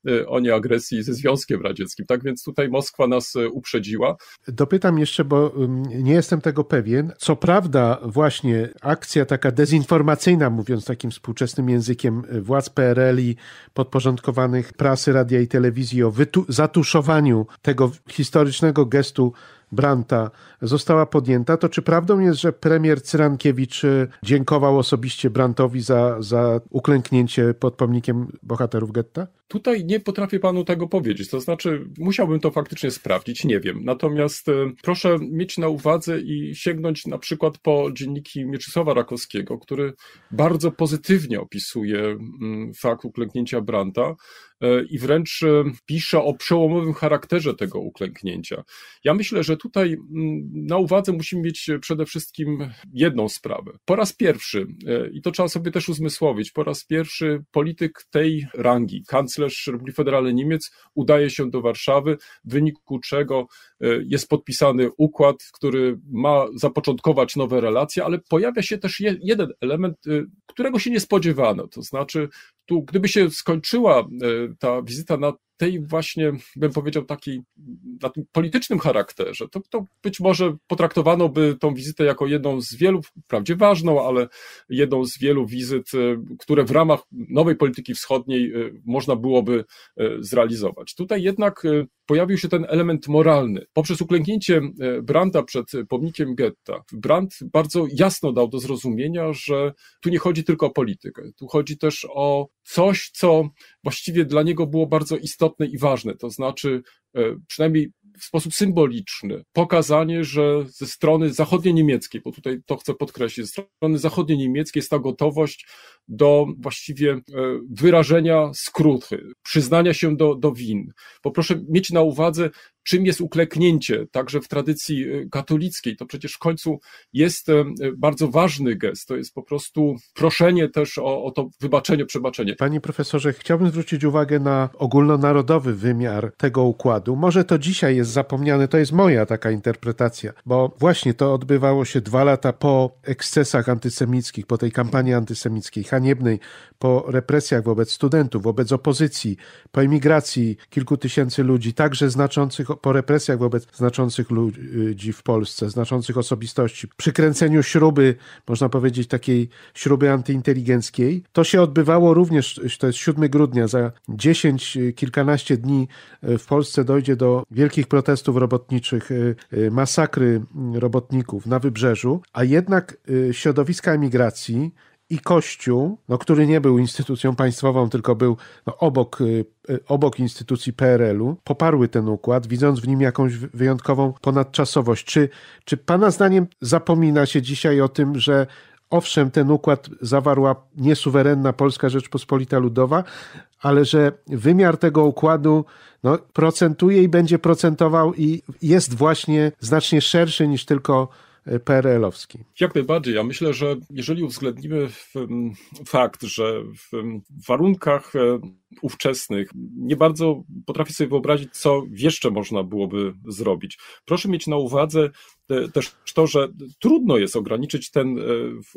Speaker 2: Y, o nieagresji ze Związkiem Radzieckim. Tak więc tutaj Moskwa nas y, uprzedziła.
Speaker 4: Dopytam jeszcze, bo nie jestem tego pewien. Co prawda, właśnie akcja taka dezinformacyjna, mówiąc takim współczesnym językiem y, władz PRL i podporządkowanych prasy, radia i telewizji o zatuszowaniu tego historycznego gestu Branta została podjęta, to czy prawdą jest, że premier Cyrankiewicz y, dziękował osobiście Brantowi za, za uklęknięcie pod pomnikiem bohaterów getta?
Speaker 2: Tutaj nie potrafię panu tego powiedzieć, to znaczy musiałbym to faktycznie sprawdzić, nie wiem. Natomiast y, proszę mieć na uwadze i sięgnąć na przykład po dzienniki Mieczysława Rakowskiego, który bardzo pozytywnie opisuje mm, fakt uklęknięcia Branta E, i wręcz e, pisze o przełomowym charakterze tego uklęknięcia. Ja myślę, że tutaj mm, na uwadze musimy mieć e, przede wszystkim jedną sprawę. Po raz pierwszy, i to trzeba sobie też uzmysłowić, po raz pierwszy polityk tej rangi, kanclerz Republiki Federalnej Niemiec, udaje się do Warszawy, w wyniku czego E, jest podpisany układ, który ma zapoczątkować nowe relacje, ale pojawia się też jeden element, e, którego się nie spodziewano. To znaczy, tu, gdyby się skończyła e, ta wizyta na tej właśnie, bym powiedział, takiej na tym politycznym charakterze, to, to być może potraktowano by tą wizytę jako jedną z wielu, wprawdzie ważną, ale jedną z wielu wizyt, e, które w ramach nowej polityki wschodniej e, można byłoby e, zrealizować. Tutaj jednak pojawił się ten element moralny. Poprzez uklęknięcie Branda przed pomnikiem getta, Brand bardzo jasno dał do zrozumienia, że tu nie chodzi tylko o politykę, tu chodzi też o coś, co właściwie dla niego było bardzo istotne istotne i ważne. To znaczy, e, przynajmniej w sposób symboliczny, pokazanie, że ze strony zachodnio niemieckiej, bo tutaj to chcę podkreślić, ze strony zachodnio niemieckiej jest ta gotowość do właściwie e, wyrażenia skruchy, przyznania się do, do win. Poproszę mieć na uwadze, czym jest ukleknięcie, także w tradycji e, katolickiej. To przecież w końcu jest e, bardzo ważny gest. To jest po prostu
Speaker 4: proszenie też o, o to wybaczenie, przebaczenie. Panie profesorze, chciałbym zwrócić uwagę na ogólnonarodowy wymiar tego układu. Może to dzisiaj jest zapomniane, to jest moja taka interpretacja, bo właśnie to odbywało się dwa lata po ekscesach antysemickich, po tej kampanii antysemickiej haniebnej po represjach wobec studentów, wobec opozycji, po emigracji kilku tysięcy ludzi, także znaczących, po represjach wobec znaczących ludzi w Polsce, znaczących osobistości, przykręceniu śruby, można powiedzieć, takiej śruby antyinteligenckiej. To się odbywało również, to jest 7 grudnia, za 10, kilkanaście dni w Polsce dojdzie do wielkich protestów robotniczych, masakry robotników na wybrzeżu, a jednak y, środowiska emigracji, i Kościół, no, który nie był instytucją państwową, tylko był no, obok, y, y, obok instytucji PRL-u, poparły ten układ, widząc w nim jakąś wyjątkową ponadczasowość. Czy, czy Pana zdaniem zapomina się dzisiaj o tym, że owszem, ten układ zawarła niesuwerenna Polska Rzeczpospolita Ludowa, ale że wymiar tego układu no, procentuje i będzie procentował i jest właśnie znacznie szerszy niż tylko PRL-owski.
Speaker 2: Jak najbardziej. Ja myślę, że jeżeli uwzględnimy fakt, że w warunkach e, ówczesnych nie bardzo potrafię sobie wyobrazić, co jeszcze można byłoby zrobić. Proszę mieć na uwadze E, też to, że trudno jest ograniczyć ten e,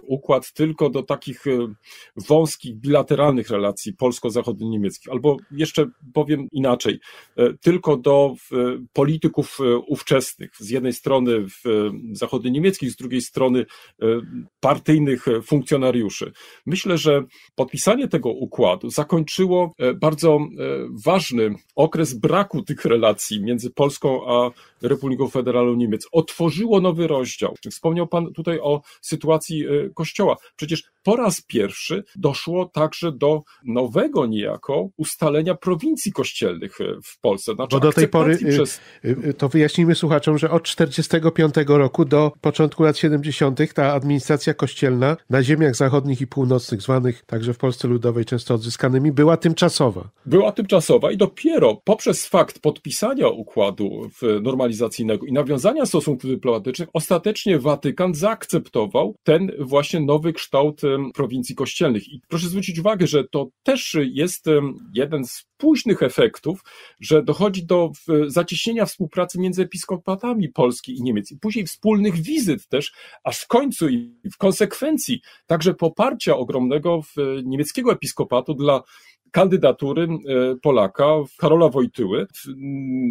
Speaker 2: układ tylko do takich e, wąskich, bilateralnych relacji polsko-zachodnio-niemieckich, albo jeszcze powiem inaczej, tylko do polityków ówczesnych, z jednej strony zachodnio-niemieckich, z drugiej strony partyjnych funkcjonariuszy. Myślę, że podpisanie tego układu zakończyło bardzo ważny okres braku tych relacji między Polską a Republiką Federalną Niemiec. Otworzyło nowy rozdział. Wspomniał Pan tutaj o sytuacji y, Kościoła. Przecież po raz pierwszy doszło także do nowego niejako ustalenia prowincji kościelnych y, w Polsce. Znaczy Bo do tej pory, y, przez...
Speaker 4: to wyjaśnijmy słuchaczom, że od 1945 roku do początku lat 70. ta administracja kościelna na ziemiach zachodnich i północnych, zwanych także w Polsce Ludowej często odzyskanymi, była tymczasowa.
Speaker 2: Była tymczasowa i dopiero poprzez fakt podpisania układu w normalizacji i nawiązania stosunków dyplomatycznych, ostatecznie Watykan zaakceptował ten właśnie nowy kształt prowincji kościelnych. I proszę zwrócić uwagę, że to też jest jeden z późnych efektów, że dochodzi do zacieśnienia współpracy między episkopatami Polski i Niemiec i później wspólnych wizyt też, aż w końcu i w konsekwencji także poparcia ogromnego niemieckiego episkopatu dla kandydatury e, Polaka Karola Wojtyły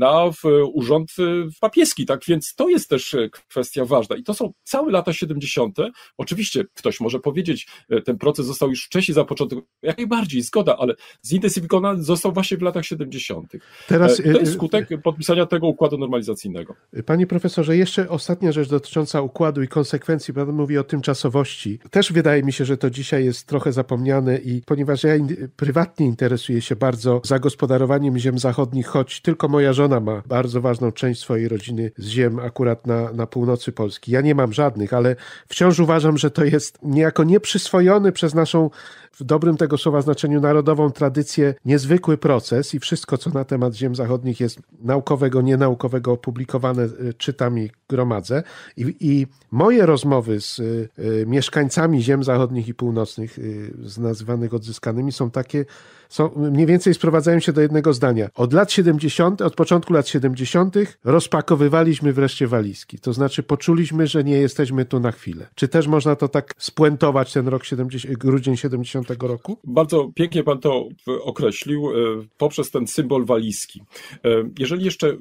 Speaker 2: na urząd e, papieski. Tak więc to jest też e, kwestia ważna. I to są całe lata 70. Oczywiście ktoś może powiedzieć, ten proces został już wcześniej zapoczątkowany. Jak najbardziej, zgoda, ale zintensyfikowany został właśnie w latach 70. Teraz, to jest skutek podpisania tego układu normalizacyjnego.
Speaker 4: Panie profesorze, jeszcze ostatnia rzecz dotycząca układu i konsekwencji. Pan mówi o tymczasowości. Też wydaje mi się, że to dzisiaj jest trochę zapomniane i ponieważ ja prywatnie interesuje się bardzo zagospodarowaniem ziem zachodnich, choć tylko moja żona ma bardzo ważną część swojej rodziny z ziem akurat na, na północy Polski. Ja nie mam żadnych, ale wciąż uważam, że to jest niejako nieprzyswojony przez naszą w dobrym tego słowa znaczeniu narodową tradycję niezwykły proces i wszystko, co na temat ziem zachodnich jest naukowego, nienaukowego opublikowane, y, czytam i gromadzę. I, i moje rozmowy z y, y, mieszkańcami ziem zachodnich i północnych, y, z nazywanych odzyskanymi, są takie, są, mniej więcej sprowadzają się do jednego zdania. Od lat 70., od początku lat 70. rozpakowywaliśmy wreszcie walizki. To znaczy poczuliśmy, że nie jesteśmy tu na chwilę. Czy też można to tak spuentować ten rok 70, grudzień 70 roku?
Speaker 2: Bardzo pięknie pan to e, określił e, poprzez ten symbol walizki. E, jeżeli jeszcze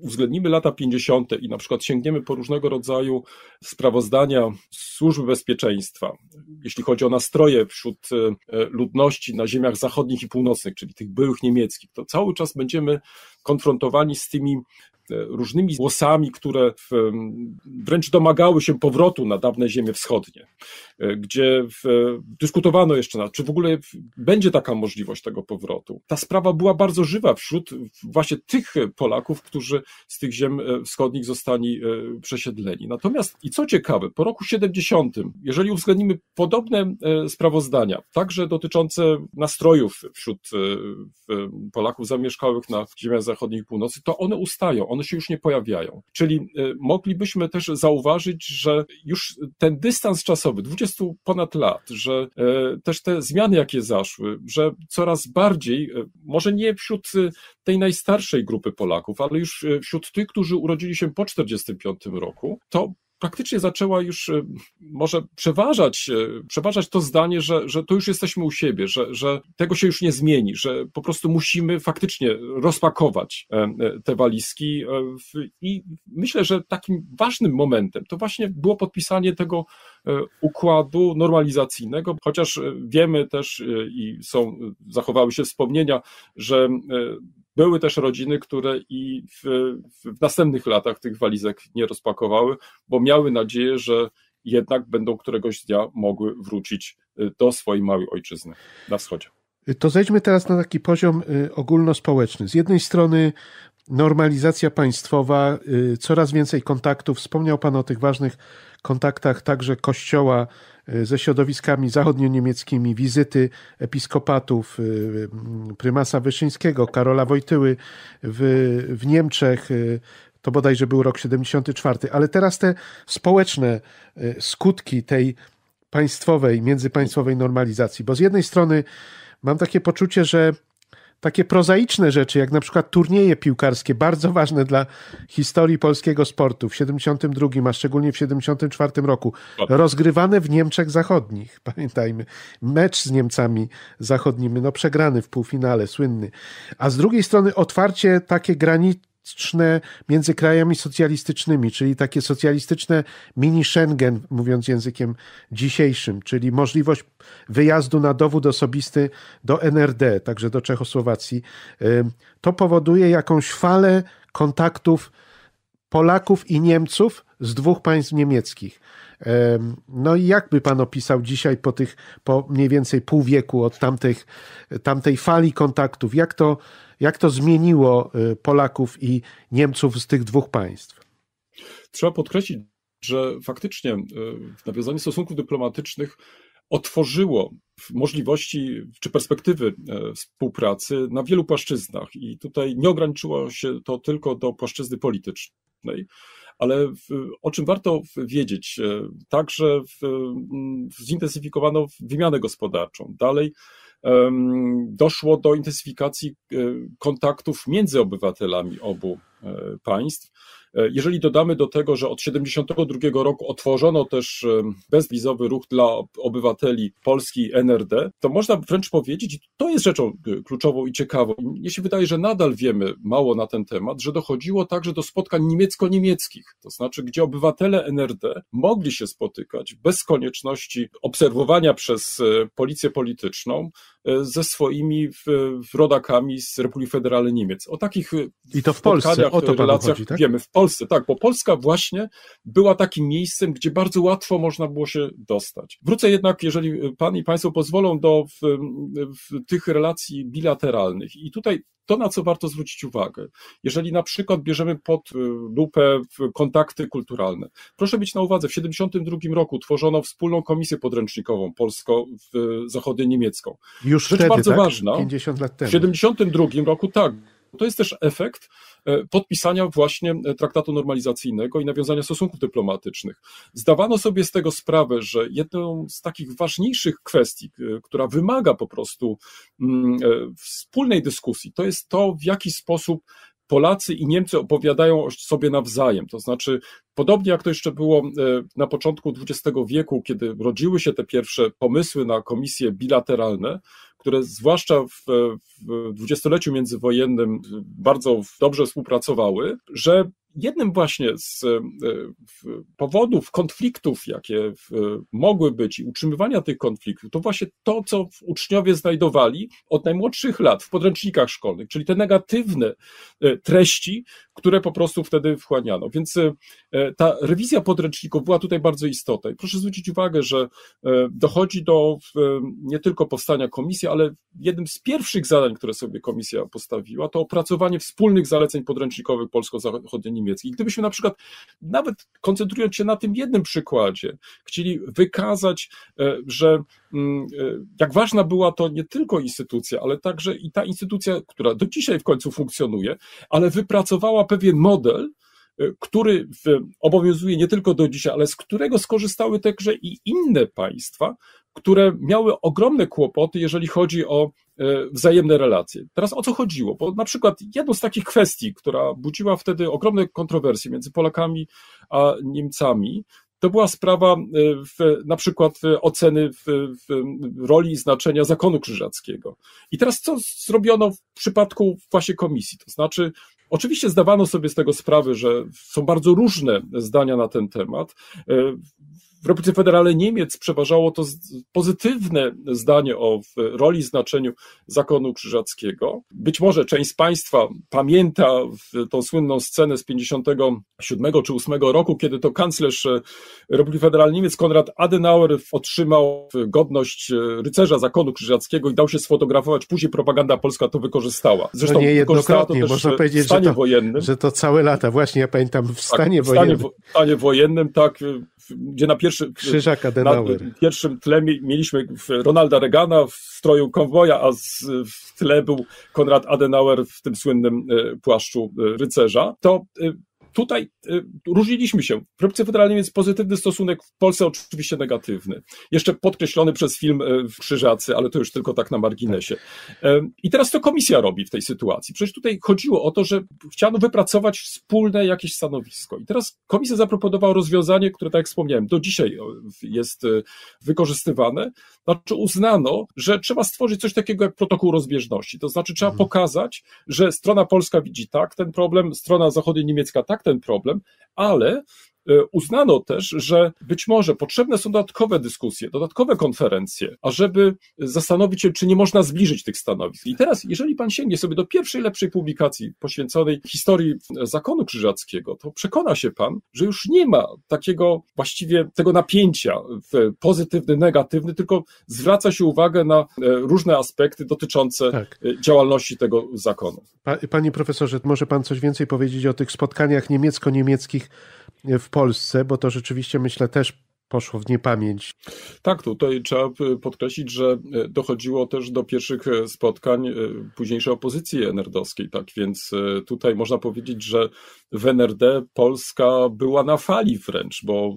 Speaker 2: uwzględnimy lata 50. i na przykład sięgniemy po różnego rodzaju sprawozdania służby bezpieczeństwa, jeśli chodzi o nastroje wśród ludności na ziemiach zachodnich północnych, czyli tych byłych niemieckich, to cały czas będziemy konfrontowani z tymi e, różnymi głosami, które wręcz domagały się powrotu na dawne ziemie wschodnie, e, gdzie dyskutowano jeszcze, czy w ogóle będzie taka możliwość tego powrotu. Ta sprawa była bardzo żywa wśród właśnie tych Polaków, którzy z tych ziem e, wschodnich zostali przesiedleni. Natomiast i co ciekawe, po roku 70, jeżeli uwzględnimy podobne sprawozdania, także dotyczące nastrojów wśród Polaków zamieszkałych na ziemiach zachodniej północy, to one ustają, one się już nie pojawiają. Czyli y, moglibyśmy też zauważyć, że już ten dystans czasowy, 20 ponad lat, że y, też te zmiany, jakie zaszły, że coraz bardziej, y, może nie wśród tej najstarszej grupy Polaków, ale już wśród tych, którzy urodzili się po 1945 roku, to praktycznie zaczęła już e, może przeważać, e, przeważać to zdanie, że, że to już jesteśmy u siebie, że, że tego się już nie zmieni, że po prostu musimy faktycznie rozpakować e, te walizki. I myślę, że takim ważnym momentem to właśnie było podpisanie tego układu normalizacyjnego, chociaż wiemy też i są, zachowały się wspomnienia, że były też rodziny, które i w, w następnych latach tych walizek nie rozpakowały, bo miały nadzieję, że jednak będą któregoś dnia mogły wrócić y, do swojej małej ojczyzny na wschodzie.
Speaker 4: To zejdźmy teraz na taki poziom y, ogólnospołeczny. Z jednej strony normalizacja państwowa, y, coraz więcej kontaktów. Wspomniał Pan o tych ważnych kontaktach także Kościoła y, ze środowiskami zachodnio-niemieckimi, wizyty episkopatów y, prymasa Wyszyńskiego, Karola Wojtyły w, w Niemczech, to bodajże był rok 74, ale teraz te społeczne skutki tej państwowej, międzypaństwowej normalizacji, bo z jednej strony mam takie poczucie, że takie prozaiczne rzeczy, jak na przykład turnieje piłkarskie, bardzo ważne dla historii polskiego sportu w 72, a szczególnie w 74 roku, rozgrywane w Niemczech Zachodnich. Pamiętajmy, mecz z Niemcami Zachodnimi, no przegrany w półfinale, słynny. A z drugiej strony otwarcie takie granice socjalistyczne między krajami socjalistycznymi, czyli takie socjalistyczne mini Schengen, mówiąc językiem dzisiejszym, czyli możliwość wyjazdu na dowód osobisty do NRD, także do Czechosłowacji. To powoduje jakąś falę kontaktów Polaków i Niemców z dwóch państw niemieckich. No i jakby pan opisał dzisiaj po tych, po mniej więcej pół wieku od tamtych, tamtej fali kontaktów, jak to, jak to zmieniło y, Polaków i Niemców z tych dwóch państw?
Speaker 2: Trzeba podkreślić, że faktycznie y, nawiązanie stosunków dyplomatycznych otworzyło możliwości czy perspektywy e, współpracy na wielu płaszczyznach i tutaj nie ograniczyło się to tylko do płaszczyzny politycznej ale o czym warto wiedzieć, e, także mm, zintensyfikowano wymianę gospodarczą. Dalej doszło do intensyfikacji e, kontaktów między obywatelami obu e, państw. E, jeżeli dodamy do tego, że od 1972 roku otworzono też e, bezwizowy ruch dla obywateli Polski NRD, to można wręcz powiedzieć, to jest rzeczą e, kluczową i ciekawą. Mnie się wydaje, że nadal wiemy mało na ten temat, że dochodziło także do spotkań niemiecko-niemieckich, to znaczy, gdzie obywatele NRD mogli się spotykać bez konieczności obserwowania przez policję polityczną ze swoimi rodakami z Republiki Federalnej Niemiec. O takich
Speaker 4: I to w Polsce, o to relacjach chodzi, tak? wiemy.
Speaker 2: W Polsce Polsce, tak, bo Polska właśnie była takim miejscem, gdzie bardzo łatwo można było się dostać. Wrócę jednak, jeżeli Pan i Państwo pozwolą, do w, w tych relacji bilateralnych. I tutaj to, na co warto zwrócić uwagę. Jeżeli na przykład bierzemy pod y, lupę kontakty kulturalne, proszę mieć na uwadze, w 1972 roku tworzono wspólną komisję podręcznikową polsko-zachodnio-niemiecką. Już Rzecz wtedy, bardzo tak? ważna. 50 lat temu. W 1972 roku, tak, to jest też efekt e, podpisania właśnie e, traktatu normalizacyjnego i nawiązania stosunków dyplomatycznych. Zdawano sobie z tego sprawę, że jedną z takich ważniejszych kwestii, e, która wymaga po prostu mm, wspólnej dyskusji, to jest to, w jaki sposób Polacy i Niemcy opowiadają sobie nawzajem. To znaczy, podobnie jak to jeszcze było na początku XX wieku, kiedy rodziły się te pierwsze pomysły na komisje bilateralne, które zwłaszcza w, w dwudziestoleciu międzywojennym bardzo dobrze współpracowały, że jednym właśnie z e, powodów konfliktów, jakie e, mogły być i utrzymywania tych konfliktów, to właśnie to, co uczniowie znajdowali od najmłodszych lat w podręcznikach szkolnych, czyli te negatywne e, treści, które po prostu wtedy wchłaniano. Więc ta rewizja podręczników była tutaj bardzo istotna. I proszę zwrócić uwagę, że dochodzi do nie tylko powstania komisji, ale jednym z pierwszych zadań, które sobie komisja postawiła, to opracowanie wspólnych zaleceń podręcznikowych polsko zachodnich niemieckich. Gdybyśmy na przykład, nawet koncentrując się na tym jednym przykładzie, chcieli wykazać, e, że mm, e, jak ważna była to nie tylko instytucja, ale także i ta instytucja, która do dzisiaj w końcu funkcjonuje, ale wypracowała pewien model, E, który obowiązuje nie tylko do dzisiaj, ale z którego skorzystały także i inne państwa, które miały ogromne kłopoty, jeżeli chodzi o e, wzajemne relacje. Teraz o co chodziło? Bo na przykład jedną z takich kwestii, która budziła wtedy ogromne kontrowersje między Polakami a Niemcami, to była sprawa e, w, na przykład oceny w, w roli i znaczenia zakonu krzyżackiego. I teraz co zrobiono w przypadku właśnie komisji? To znaczy Oczywiście zdawano sobie z tego sprawę, że są bardzo różne zdania na ten temat. W Republice Federalnej Niemiec przeważało to pozytywne zdanie o roli i znaczeniu zakonu krzyżackiego. Być może część z Państwa pamięta tą słynną scenę z 57 czy 8 roku, kiedy to kanclerz e, Republiki Federalnej Niemiec Konrad Adenauer otrzymał e, godność e, rycerza zakonu krzyżackiego i dał się sfotografować. Później propaganda polska to wykorzystała. No Zresztą no niejednokrotnie, można powiedzieć, w stanie że to, wojennym.
Speaker 4: że to całe lata. Właśnie ja pamiętam w tak, stanie tak, wojennym. W stanie,
Speaker 2: stanie wojennym, tak, gdzie na pierwszym krzyż, krzyżak Adenauer. w pierwszym tle mieliśmy Ronalda Reagana w stroju konwoja, a z, w tle był Konrad Adenauer w tym słynnym e, płaszczu e, rycerza. To e, Tutaj y, różniliśmy się. W Republice Federalnej jest pozytywny stosunek, w Polsce oczywiście negatywny. Jeszcze podkreślony przez film y, w Krzyżacy, ale to już tylko tak na marginesie. Tak. I teraz to komisja robi w tej sytuacji. Przecież tutaj chodziło o to, że chciano wypracować wspólne jakieś stanowisko. I teraz komisja zaproponowała rozwiązanie, które, tak jak wspomniałem, do dzisiaj jest y, wykorzystywane. Znaczy uznano, że trzeba stworzyć coś takiego jak protokół rozbieżności. To znaczy trzeba mhm. pokazać, że strona polska widzi tak ten problem, strona zachodnio niemiecka tak, tak, ten problem, ale E, uznano też, że być może potrzebne są dodatkowe dyskusje, dodatkowe konferencje, ażeby zastanowić się, czy nie można zbliżyć tych stanowisk. I teraz, jeżeli pan sięgnie sobie do pierwszej lepszej publikacji poświęconej historii e, zakonu krzyżackiego, to przekona się pan, że już nie ma takiego właściwie tego napięcia pozytywny, negatywny, tylko zwraca się uwagę na e, różne aspekty dotyczące tak. działalności tego zakonu.
Speaker 4: Panie profesorze, może pan coś więcej powiedzieć o tych spotkaniach niemiecko-niemieckich w Polsce, bo to rzeczywiście myślę też poszło w niepamięć.
Speaker 2: Tak, tutaj trzeba podkreślić, że e, dochodziło też do pierwszych e, spotkań e, późniejszej opozycji nrd tak więc tutaj można powiedzieć, że w NRD Polska była na fali wręcz, bo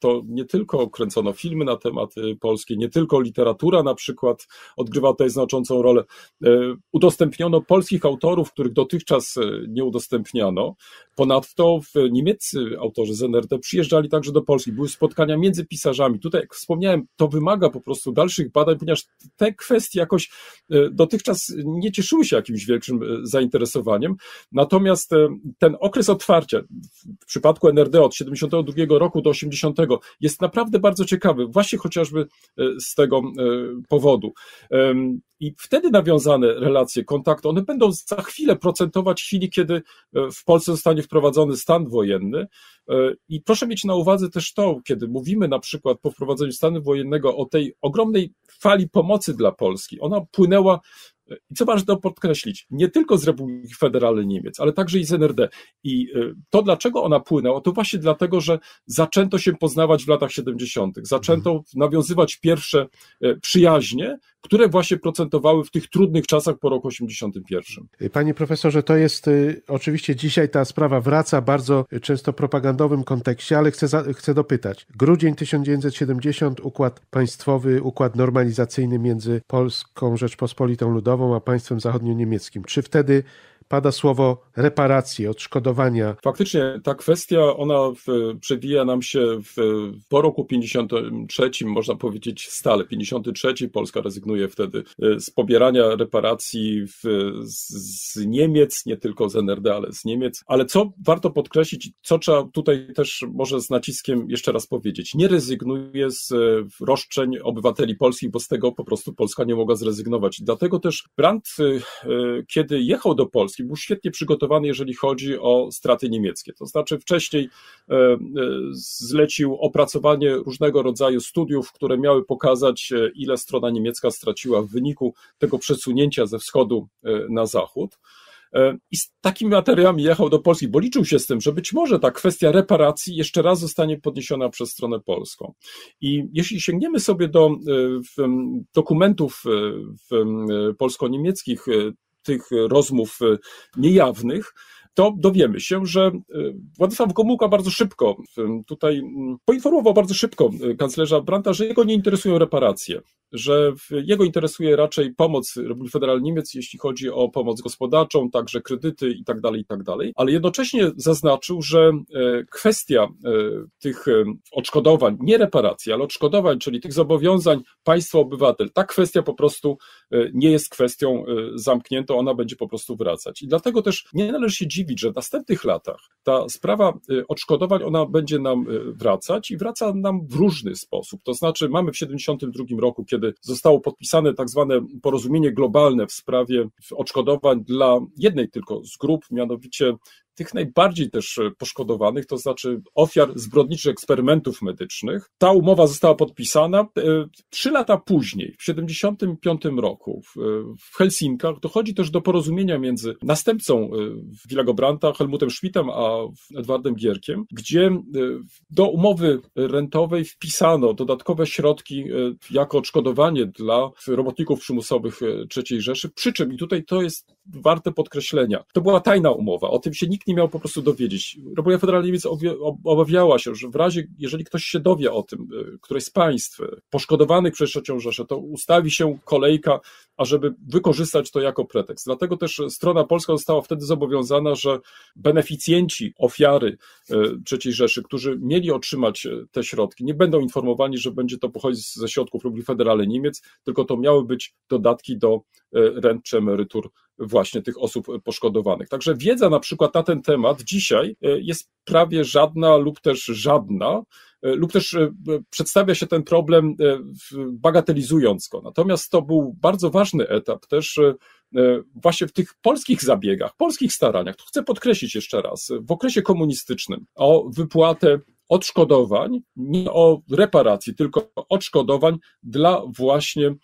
Speaker 2: to nie tylko kręcono filmy na tematy polskie, nie tylko literatura na przykład odgrywa tutaj znaczącą rolę. E, udostępniono polskich autorów, których dotychczas e, nie udostępniano. Ponadto niemieccy autorzy z NRD przyjeżdżali także do Polski. Były spotkania między pisarzami. Tutaj, jak wspomniałem, to wymaga po prostu dalszych badań, ponieważ te kwestie jakoś e, dotychczas nie cieszyły się jakimś większym zainteresowaniem. Natomiast ten okres otwarcia w przypadku NRD od 72 roku do 80 jest naprawdę bardzo ciekawy, właśnie chociażby e, z tego e, powodu. I wtedy nawiązane relacje, kontakty, one będą za chwilę procentować w chwili, kiedy e, w Polsce zostanie wprowadzony stan wojenny. E, I proszę mieć na uwadze też to, kiedy mówimy na przykład po wprowadzeniu stanu wojennego o tej ogromnej fali pomocy dla Polski. Ona płynęła e, i co ważne podkreślić, nie tylko z Republiki Federalnej Niemiec, ale także i z NRD. I to, dlaczego ona płynęła, to właśnie dlatego, że zaczęto się poznawać w latach 70., zaczęto nawiązywać pierwsze przyjaźnie, które właśnie procentowały procentowały w tych trudnych czasach po roku 81.
Speaker 4: Y, panie profesorze, to jest y, oczywiście dzisiaj ta sprawa wraca bardzo często propagandowym kontekście, ale chcę, chcę dopytać. Grudzień 1970, układ państwowy, układ normalizacyjny między Polską Rzeczpospolitą Ludową a państwem zachodnio-niemieckim. Czy wtedy pada słowo reparacje, odszkodowania.
Speaker 2: Faktycznie ta kwestia, ona w, przewija nam się w, po roku 53, można powiedzieć stale. 53 Polska rezygnuje wtedy e, z pobierania reparacji w, z, z, Niemiec, nie tylko z NRD, ale z Niemiec. Ale co warto podkreślić, co trzeba tutaj też może z naciskiem jeszcze raz powiedzieć. Nie rezygnuje z e, roszczeń obywateli polskich, bo z tego po prostu Polska nie mogła zrezygnować. Dlatego też Brandt, e, kiedy jechał do Polski, Polski był świetnie przygotowany, jeżeli chodzi o straty niemieckie. To znaczy, wcześniej e, e, zlecił opracowanie różnego rodzaju studiów, które miały pokazać, e, ile strona niemiecka straciła w wyniku tego przesunięcia ze wschodu na zachód. I z takimi materiałami jechał do Polski, bo liczył się z tym, że być może ta kwestia reparacji jeszcze raz zostanie podniesiona przez stronę polską. I jeśli sięgniemy sobie do dokumentów polsko-niemieckich, tych e, rozmów e, niejawnych, to dowiemy się, że e, Władysław Gomułka bardzo szybko tutaj mm, poinformował bardzo szybko kanclerza Branta, że jego nie interesują reparacje, że jego interesuje raczej pomoc Republiki Federalnej Niemiec, jeśli chodzi o pomoc gospodarczą, także kredyty itd., tak itd., tak ale jednocześnie zaznaczył, że e, kwestia e, tych e, odszkodowań, nie reparacji, ale odszkodowań, czyli tych zobowiązań państwo-obywatel, ta kwestia po prostu nie jest kwestią zamkniętą, ona będzie po prostu wracać. I dlatego też nie należy się dziwić, że w następnych latach ta sprawa odszkodowań, ona będzie nam wracać i wraca nam w różny sposób. To znaczy mamy w 72 roku, kiedy kiedy zostało podpisane tak zwane porozumienie globalne w sprawie odszkodowań dla jednej tylko z grup, mianowicie tych najbardziej też e, poszkodowanych, to znaczy ofiar zbrodniczych eksperymentów medycznych. Ta umowa została podpisana e, trzy lata później, w 1975 roku e, w Helsinkach. Dochodzi też do porozumienia między następcą Wilego Branta, Helmutem Schmidtem, a Edwardem Gierkiem, gdzie do umowy rentowej wpisano dodatkowe środki jako odszkodowanie dla robotników przymusowych III Rzeszy. Przy czym, i tutaj to jest warte podkreślenia. To była tajna umowa, o tym się nikt nie miał po prostu dowiedzieć. Republika Federalna Niemiec obawiała się, że w razie, jeżeli ktoś się dowie o tym, e, któreś z państw e, poszkodowanych przez trzecią Rzeszę, to ustawi się kolejka, ażeby wykorzystać to jako pretekst. Dlatego też strona polska została wtedy zobowiązana, że beneficjenci, ofiary e, III Rzeszy, którzy mieli otrzymać te środki, nie będą informowani, że będzie to pochodzić ze środków Republiki Federalnej Niemiec, tylko to miały być dodatki do rent czy emerytur właśnie tych osób poszkodowanych. Także wiedza na przykład na ten temat dzisiaj e, jest prawie żadna lub też żadna, e, lub też e, przedstawia się ten problem bagatelizując go. Natomiast to był bardzo ważny etap też właśnie w tych polskich zabiegach, polskich staraniach, to chcę podkreślić jeszcze raz, w okresie komunistycznym o wypłatę odszkodowań, nie o reparacji, tylko odszkodowań dla właśnie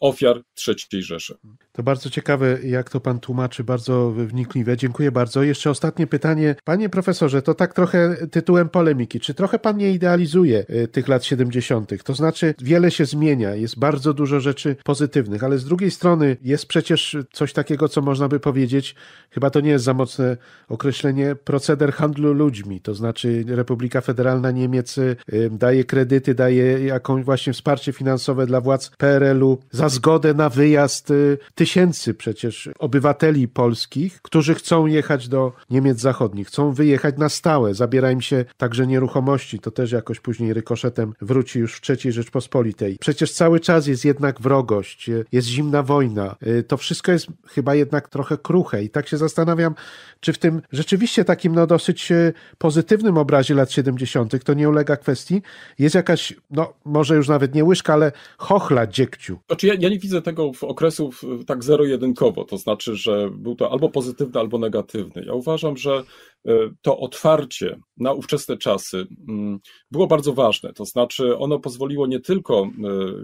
Speaker 2: ofiar III Rzeszy.
Speaker 4: To bardzo ciekawe, jak to pan tłumaczy, bardzo wnikliwe. Dziękuję bardzo. Jeszcze ostatnie pytanie. Panie profesorze, to tak trochę tytułem polemiki. Czy trochę pan nie idealizuje y, tych lat 70.? To znaczy, wiele się zmienia, jest bardzo dużo rzeczy pozytywnych, ale z drugiej strony jest przecież coś takiego, co można by powiedzieć, chyba to nie jest za mocne określenie, proceder handlu ludźmi. To znaczy, Republika Federalna Niemiec y, daje kredyty, daje jakąś właśnie wsparcie finansowe dla władz PRL-u za zgodę na wyjazd tysięcy tysięcy przecież obywateli polskich, którzy chcą jechać do Niemiec Zachodnich, chcą wyjechać na stałe. Zabiera im się także nieruchomości, to też jakoś później rykoszetem wróci już w III Rzeczpospolitej. Przecież cały czas jest jednak wrogość, jest zimna wojna. Y, to wszystko jest chyba jednak trochę kruche i tak się zastanawiam, czy w tym rzeczywiście takim no dosyć y, pozytywnym obrazie lat 70. to nie ulega kwestii, jest jakaś, no może już nawet nie łyżka, ale chochla dziegciu.
Speaker 2: Znaczy ja, ja nie widzę tego w okresu tak tak zero-jedynkowo, to znaczy, że był to albo pozytywny, albo negatywny. Ja uważam, że E, to otwarcie na ówczesne czasy mm, było bardzo ważne. To znaczy, ono pozwoliło nie tylko e,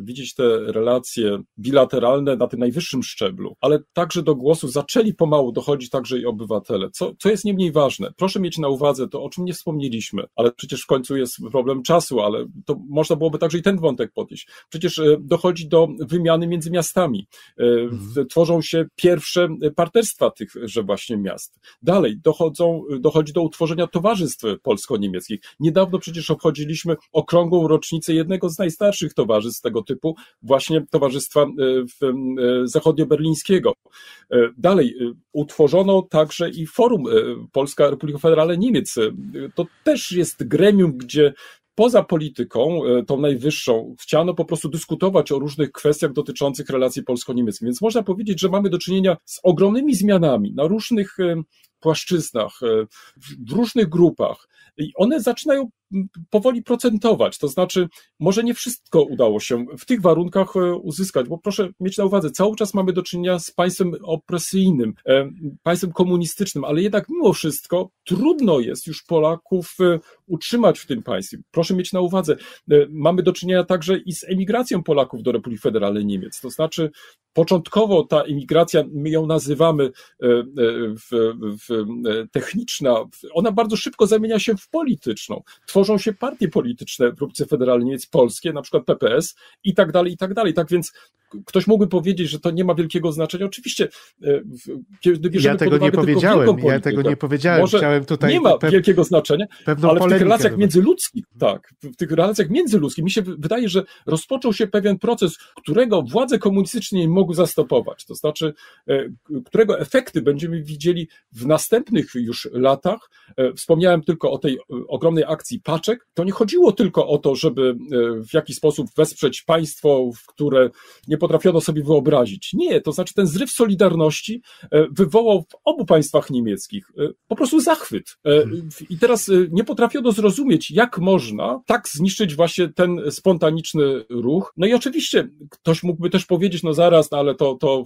Speaker 2: widzieć te relacje bilateralne na tym najwyższym szczeblu, ale także do głosu zaczęli pomału dochodzić także i obywatele. Co, co jest nie mniej ważne, proszę mieć na uwadze to, o czym nie wspomnieliśmy, ale przecież w końcu jest problem czasu, ale to można byłoby także i ten wątek podnieść. Przecież e, dochodzi do wymiany między miastami. Mhm. Tworzą się pierwsze partnerstwa tychże właśnie miast. Dalej dochodzą, dochodzą dochodzi do utworzenia towarzystw polsko-niemieckich. Niedawno przecież obchodziliśmy okrągłą rocznicę jednego z najstarszych towarzystw tego typu, właśnie Towarzystwa e, e, Zachodnioberlińskiego. E, dalej, utworzono także i Forum Polska Republika Federalna Niemiec. To też jest gremium, gdzie poza polityką, tą najwyższą, chciano po prostu dyskutować o różnych kwestiach dotyczących relacji polsko-niemieckich. Więc można powiedzieć, że mamy do czynienia z ogromnymi zmianami na różnych płaszczyznach, e, w różnych grupach. I one zaczynają powoli procentować, to znaczy, może nie wszystko udało się w tych warunkach e, uzyskać, bo proszę mieć na uwadze, cały czas mamy do czynienia z państwem opresyjnym, e, państwem komunistycznym, ale jednak mimo wszystko trudno jest już Polaków utrzymać w tym państwie. Proszę mieć na uwadze, e, mamy do czynienia także i z emigracją Polaków do Republiki Federalnej Niemiec. To znaczy, początkowo ta emigracja, my ją nazywamy e, e, w, w, techniczna, ona bardzo szybko zamienia się w polityczną. Tworzą się partie polityczne w Republice Federalnej Niemiec, polskie, na przykład PPS i tak dalej, i tak dalej. Tak więc ktoś mógłby powiedzieć, że to nie ma wielkiego znaczenia. Oczywiście, e, kiedy bierzemy ja tego pod uwagę nie powiedziałem, politykę, ja tego nie powiedziałem, chciałem tutaj... Nie ma wielkiego znaczenia, ale w tych relacjach międzyludzkich, tak, w tych relacjach międzyludzkich mi się wydaje, że rozpoczął się pewien proces, którego władze komunistyczne nie mogły zastopować, to znaczy, e, którego efekty będziemy widzieli w następnych już latach. E, wspomniałem tylko o tej ogromnej akcji paczek. To nie chodziło tylko o to, żeby w jakiś sposób wesprzeć państwo, w które nie potrafiono sobie wyobrazić. Nie, to znaczy ten zryw solidarności e, wywołał w obu państwach niemieckich e, po prostu zachwyt. E, I teraz nie potrafiono zrozumieć, jak można tak zniszczyć właśnie ten spontaniczny ruch. No i oczywiście ktoś mógłby też powiedzieć, no zaraz, no ale to, to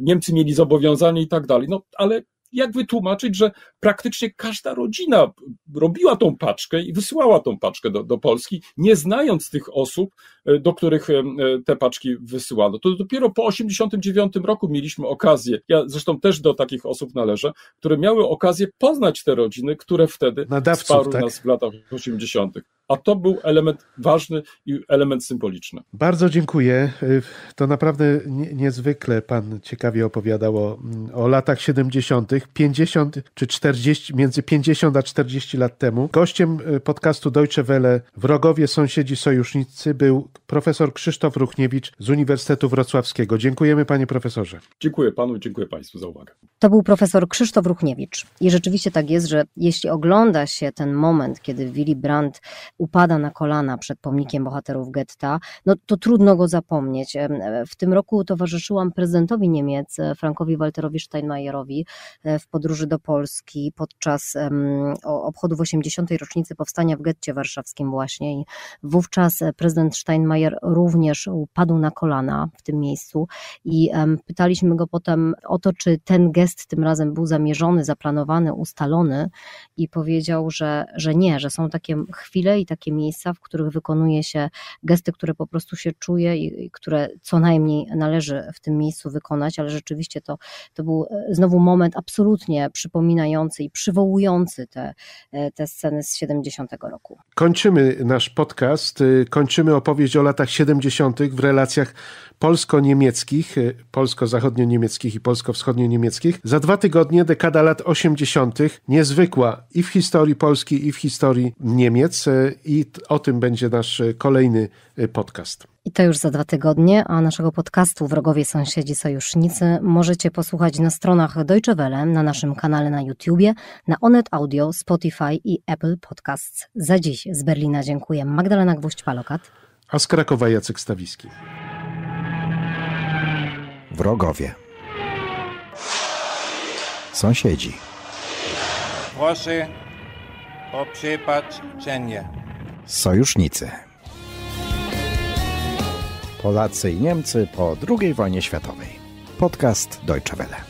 Speaker 2: Niemcy mieli zobowiązanie i tak dalej. No ale jak wytłumaczyć, że praktycznie każda rodzina robiła tą paczkę i wysyłała tą paczkę do, do Polski, nie znając tych osób, e, do których e, e, te paczki wysyłano. To dopiero po 89 roku mieliśmy okazję, ja zresztą też do takich osób należę, które miały okazję poznać te rodziny, które wtedy Nadawców, sparły tak? nas w latach 80 a to był element ważny i element symboliczny.
Speaker 4: Bardzo dziękuję. Y, to naprawdę niezwykle Pan ciekawie opowiadał o, mm, o latach 70., 50 czy 40, między 50 a 40 lat temu. Gościem y, podcastu Deutsche Welle Wrogowie, Sąsiedzi, Sojusznicy był profesor Krzysztof Ruchniewicz z Uniwersytetu Wrocławskiego. Dziękujemy Panie Profesorze. Dziękuję Panu i dziękuję Państwu za uwagę. To
Speaker 1: był profesor Krzysztof Ruchniewicz. I rzeczywiście tak jest, że jeśli ogląda się ten moment, kiedy Willy Brandt upada na kolana przed pomnikiem bohaterów getta, no to trudno go zapomnieć. W tym roku towarzyszyłam prezydentowi Niemiec, e, Frankowi Walterowi Steinmeierowi e, w podróży do Polski podczas obchodów 80. rocznicy powstania w getcie warszawskim właśnie i wówczas e, prezydent Steinmeier również upadł na kolana w tym miejscu i pytaliśmy go potem o to, czy ten gest tym razem był zamierzony, zaplanowany, ustalony i powiedział, że, że nie, że są takie chwile i takie miejsca, w których wykonuje się gesty, które po prostu się czuje i, i które co najmniej należy w tym miejscu wykonać, ale rzeczywiście to, to był e, znowu moment absolutnie przypominający i przywołujący te, e, te sceny z 70
Speaker 4: roku. Kończymy nasz podcast, e, kończymy opowieść o latach 70. w relacjach polsko-niemieckich, polsko-zachodnio-niemieckich i polsko-wschodnio-niemieckich. Za dwa tygodnie dekada lat 80. niezwykła i w historii Polski, i w historii Niemiec i o tym będzie nasz e, kolejny e, podcast.
Speaker 1: I to już za dwa tygodnie, a naszego podcastu Wrogowie Sąsiedzi Sojusznicy możecie posłuchać na stronach Deutsche Welle, na naszym kanale na YouTubie, na Onet Audio, Spotify i Apple Podcasts. Za dziś z Berlina dziękuję Magdalena Gwóźdź-Palokat.
Speaker 4: A z Krakowa Jacek Stawiski. Wrogowie. Sąsiedzi.
Speaker 3: Proszę o przypatrzenie.
Speaker 4: Sojusznicy. Polacy i Niemcy po II wojnie światowej. Podcast Deutsche Welle.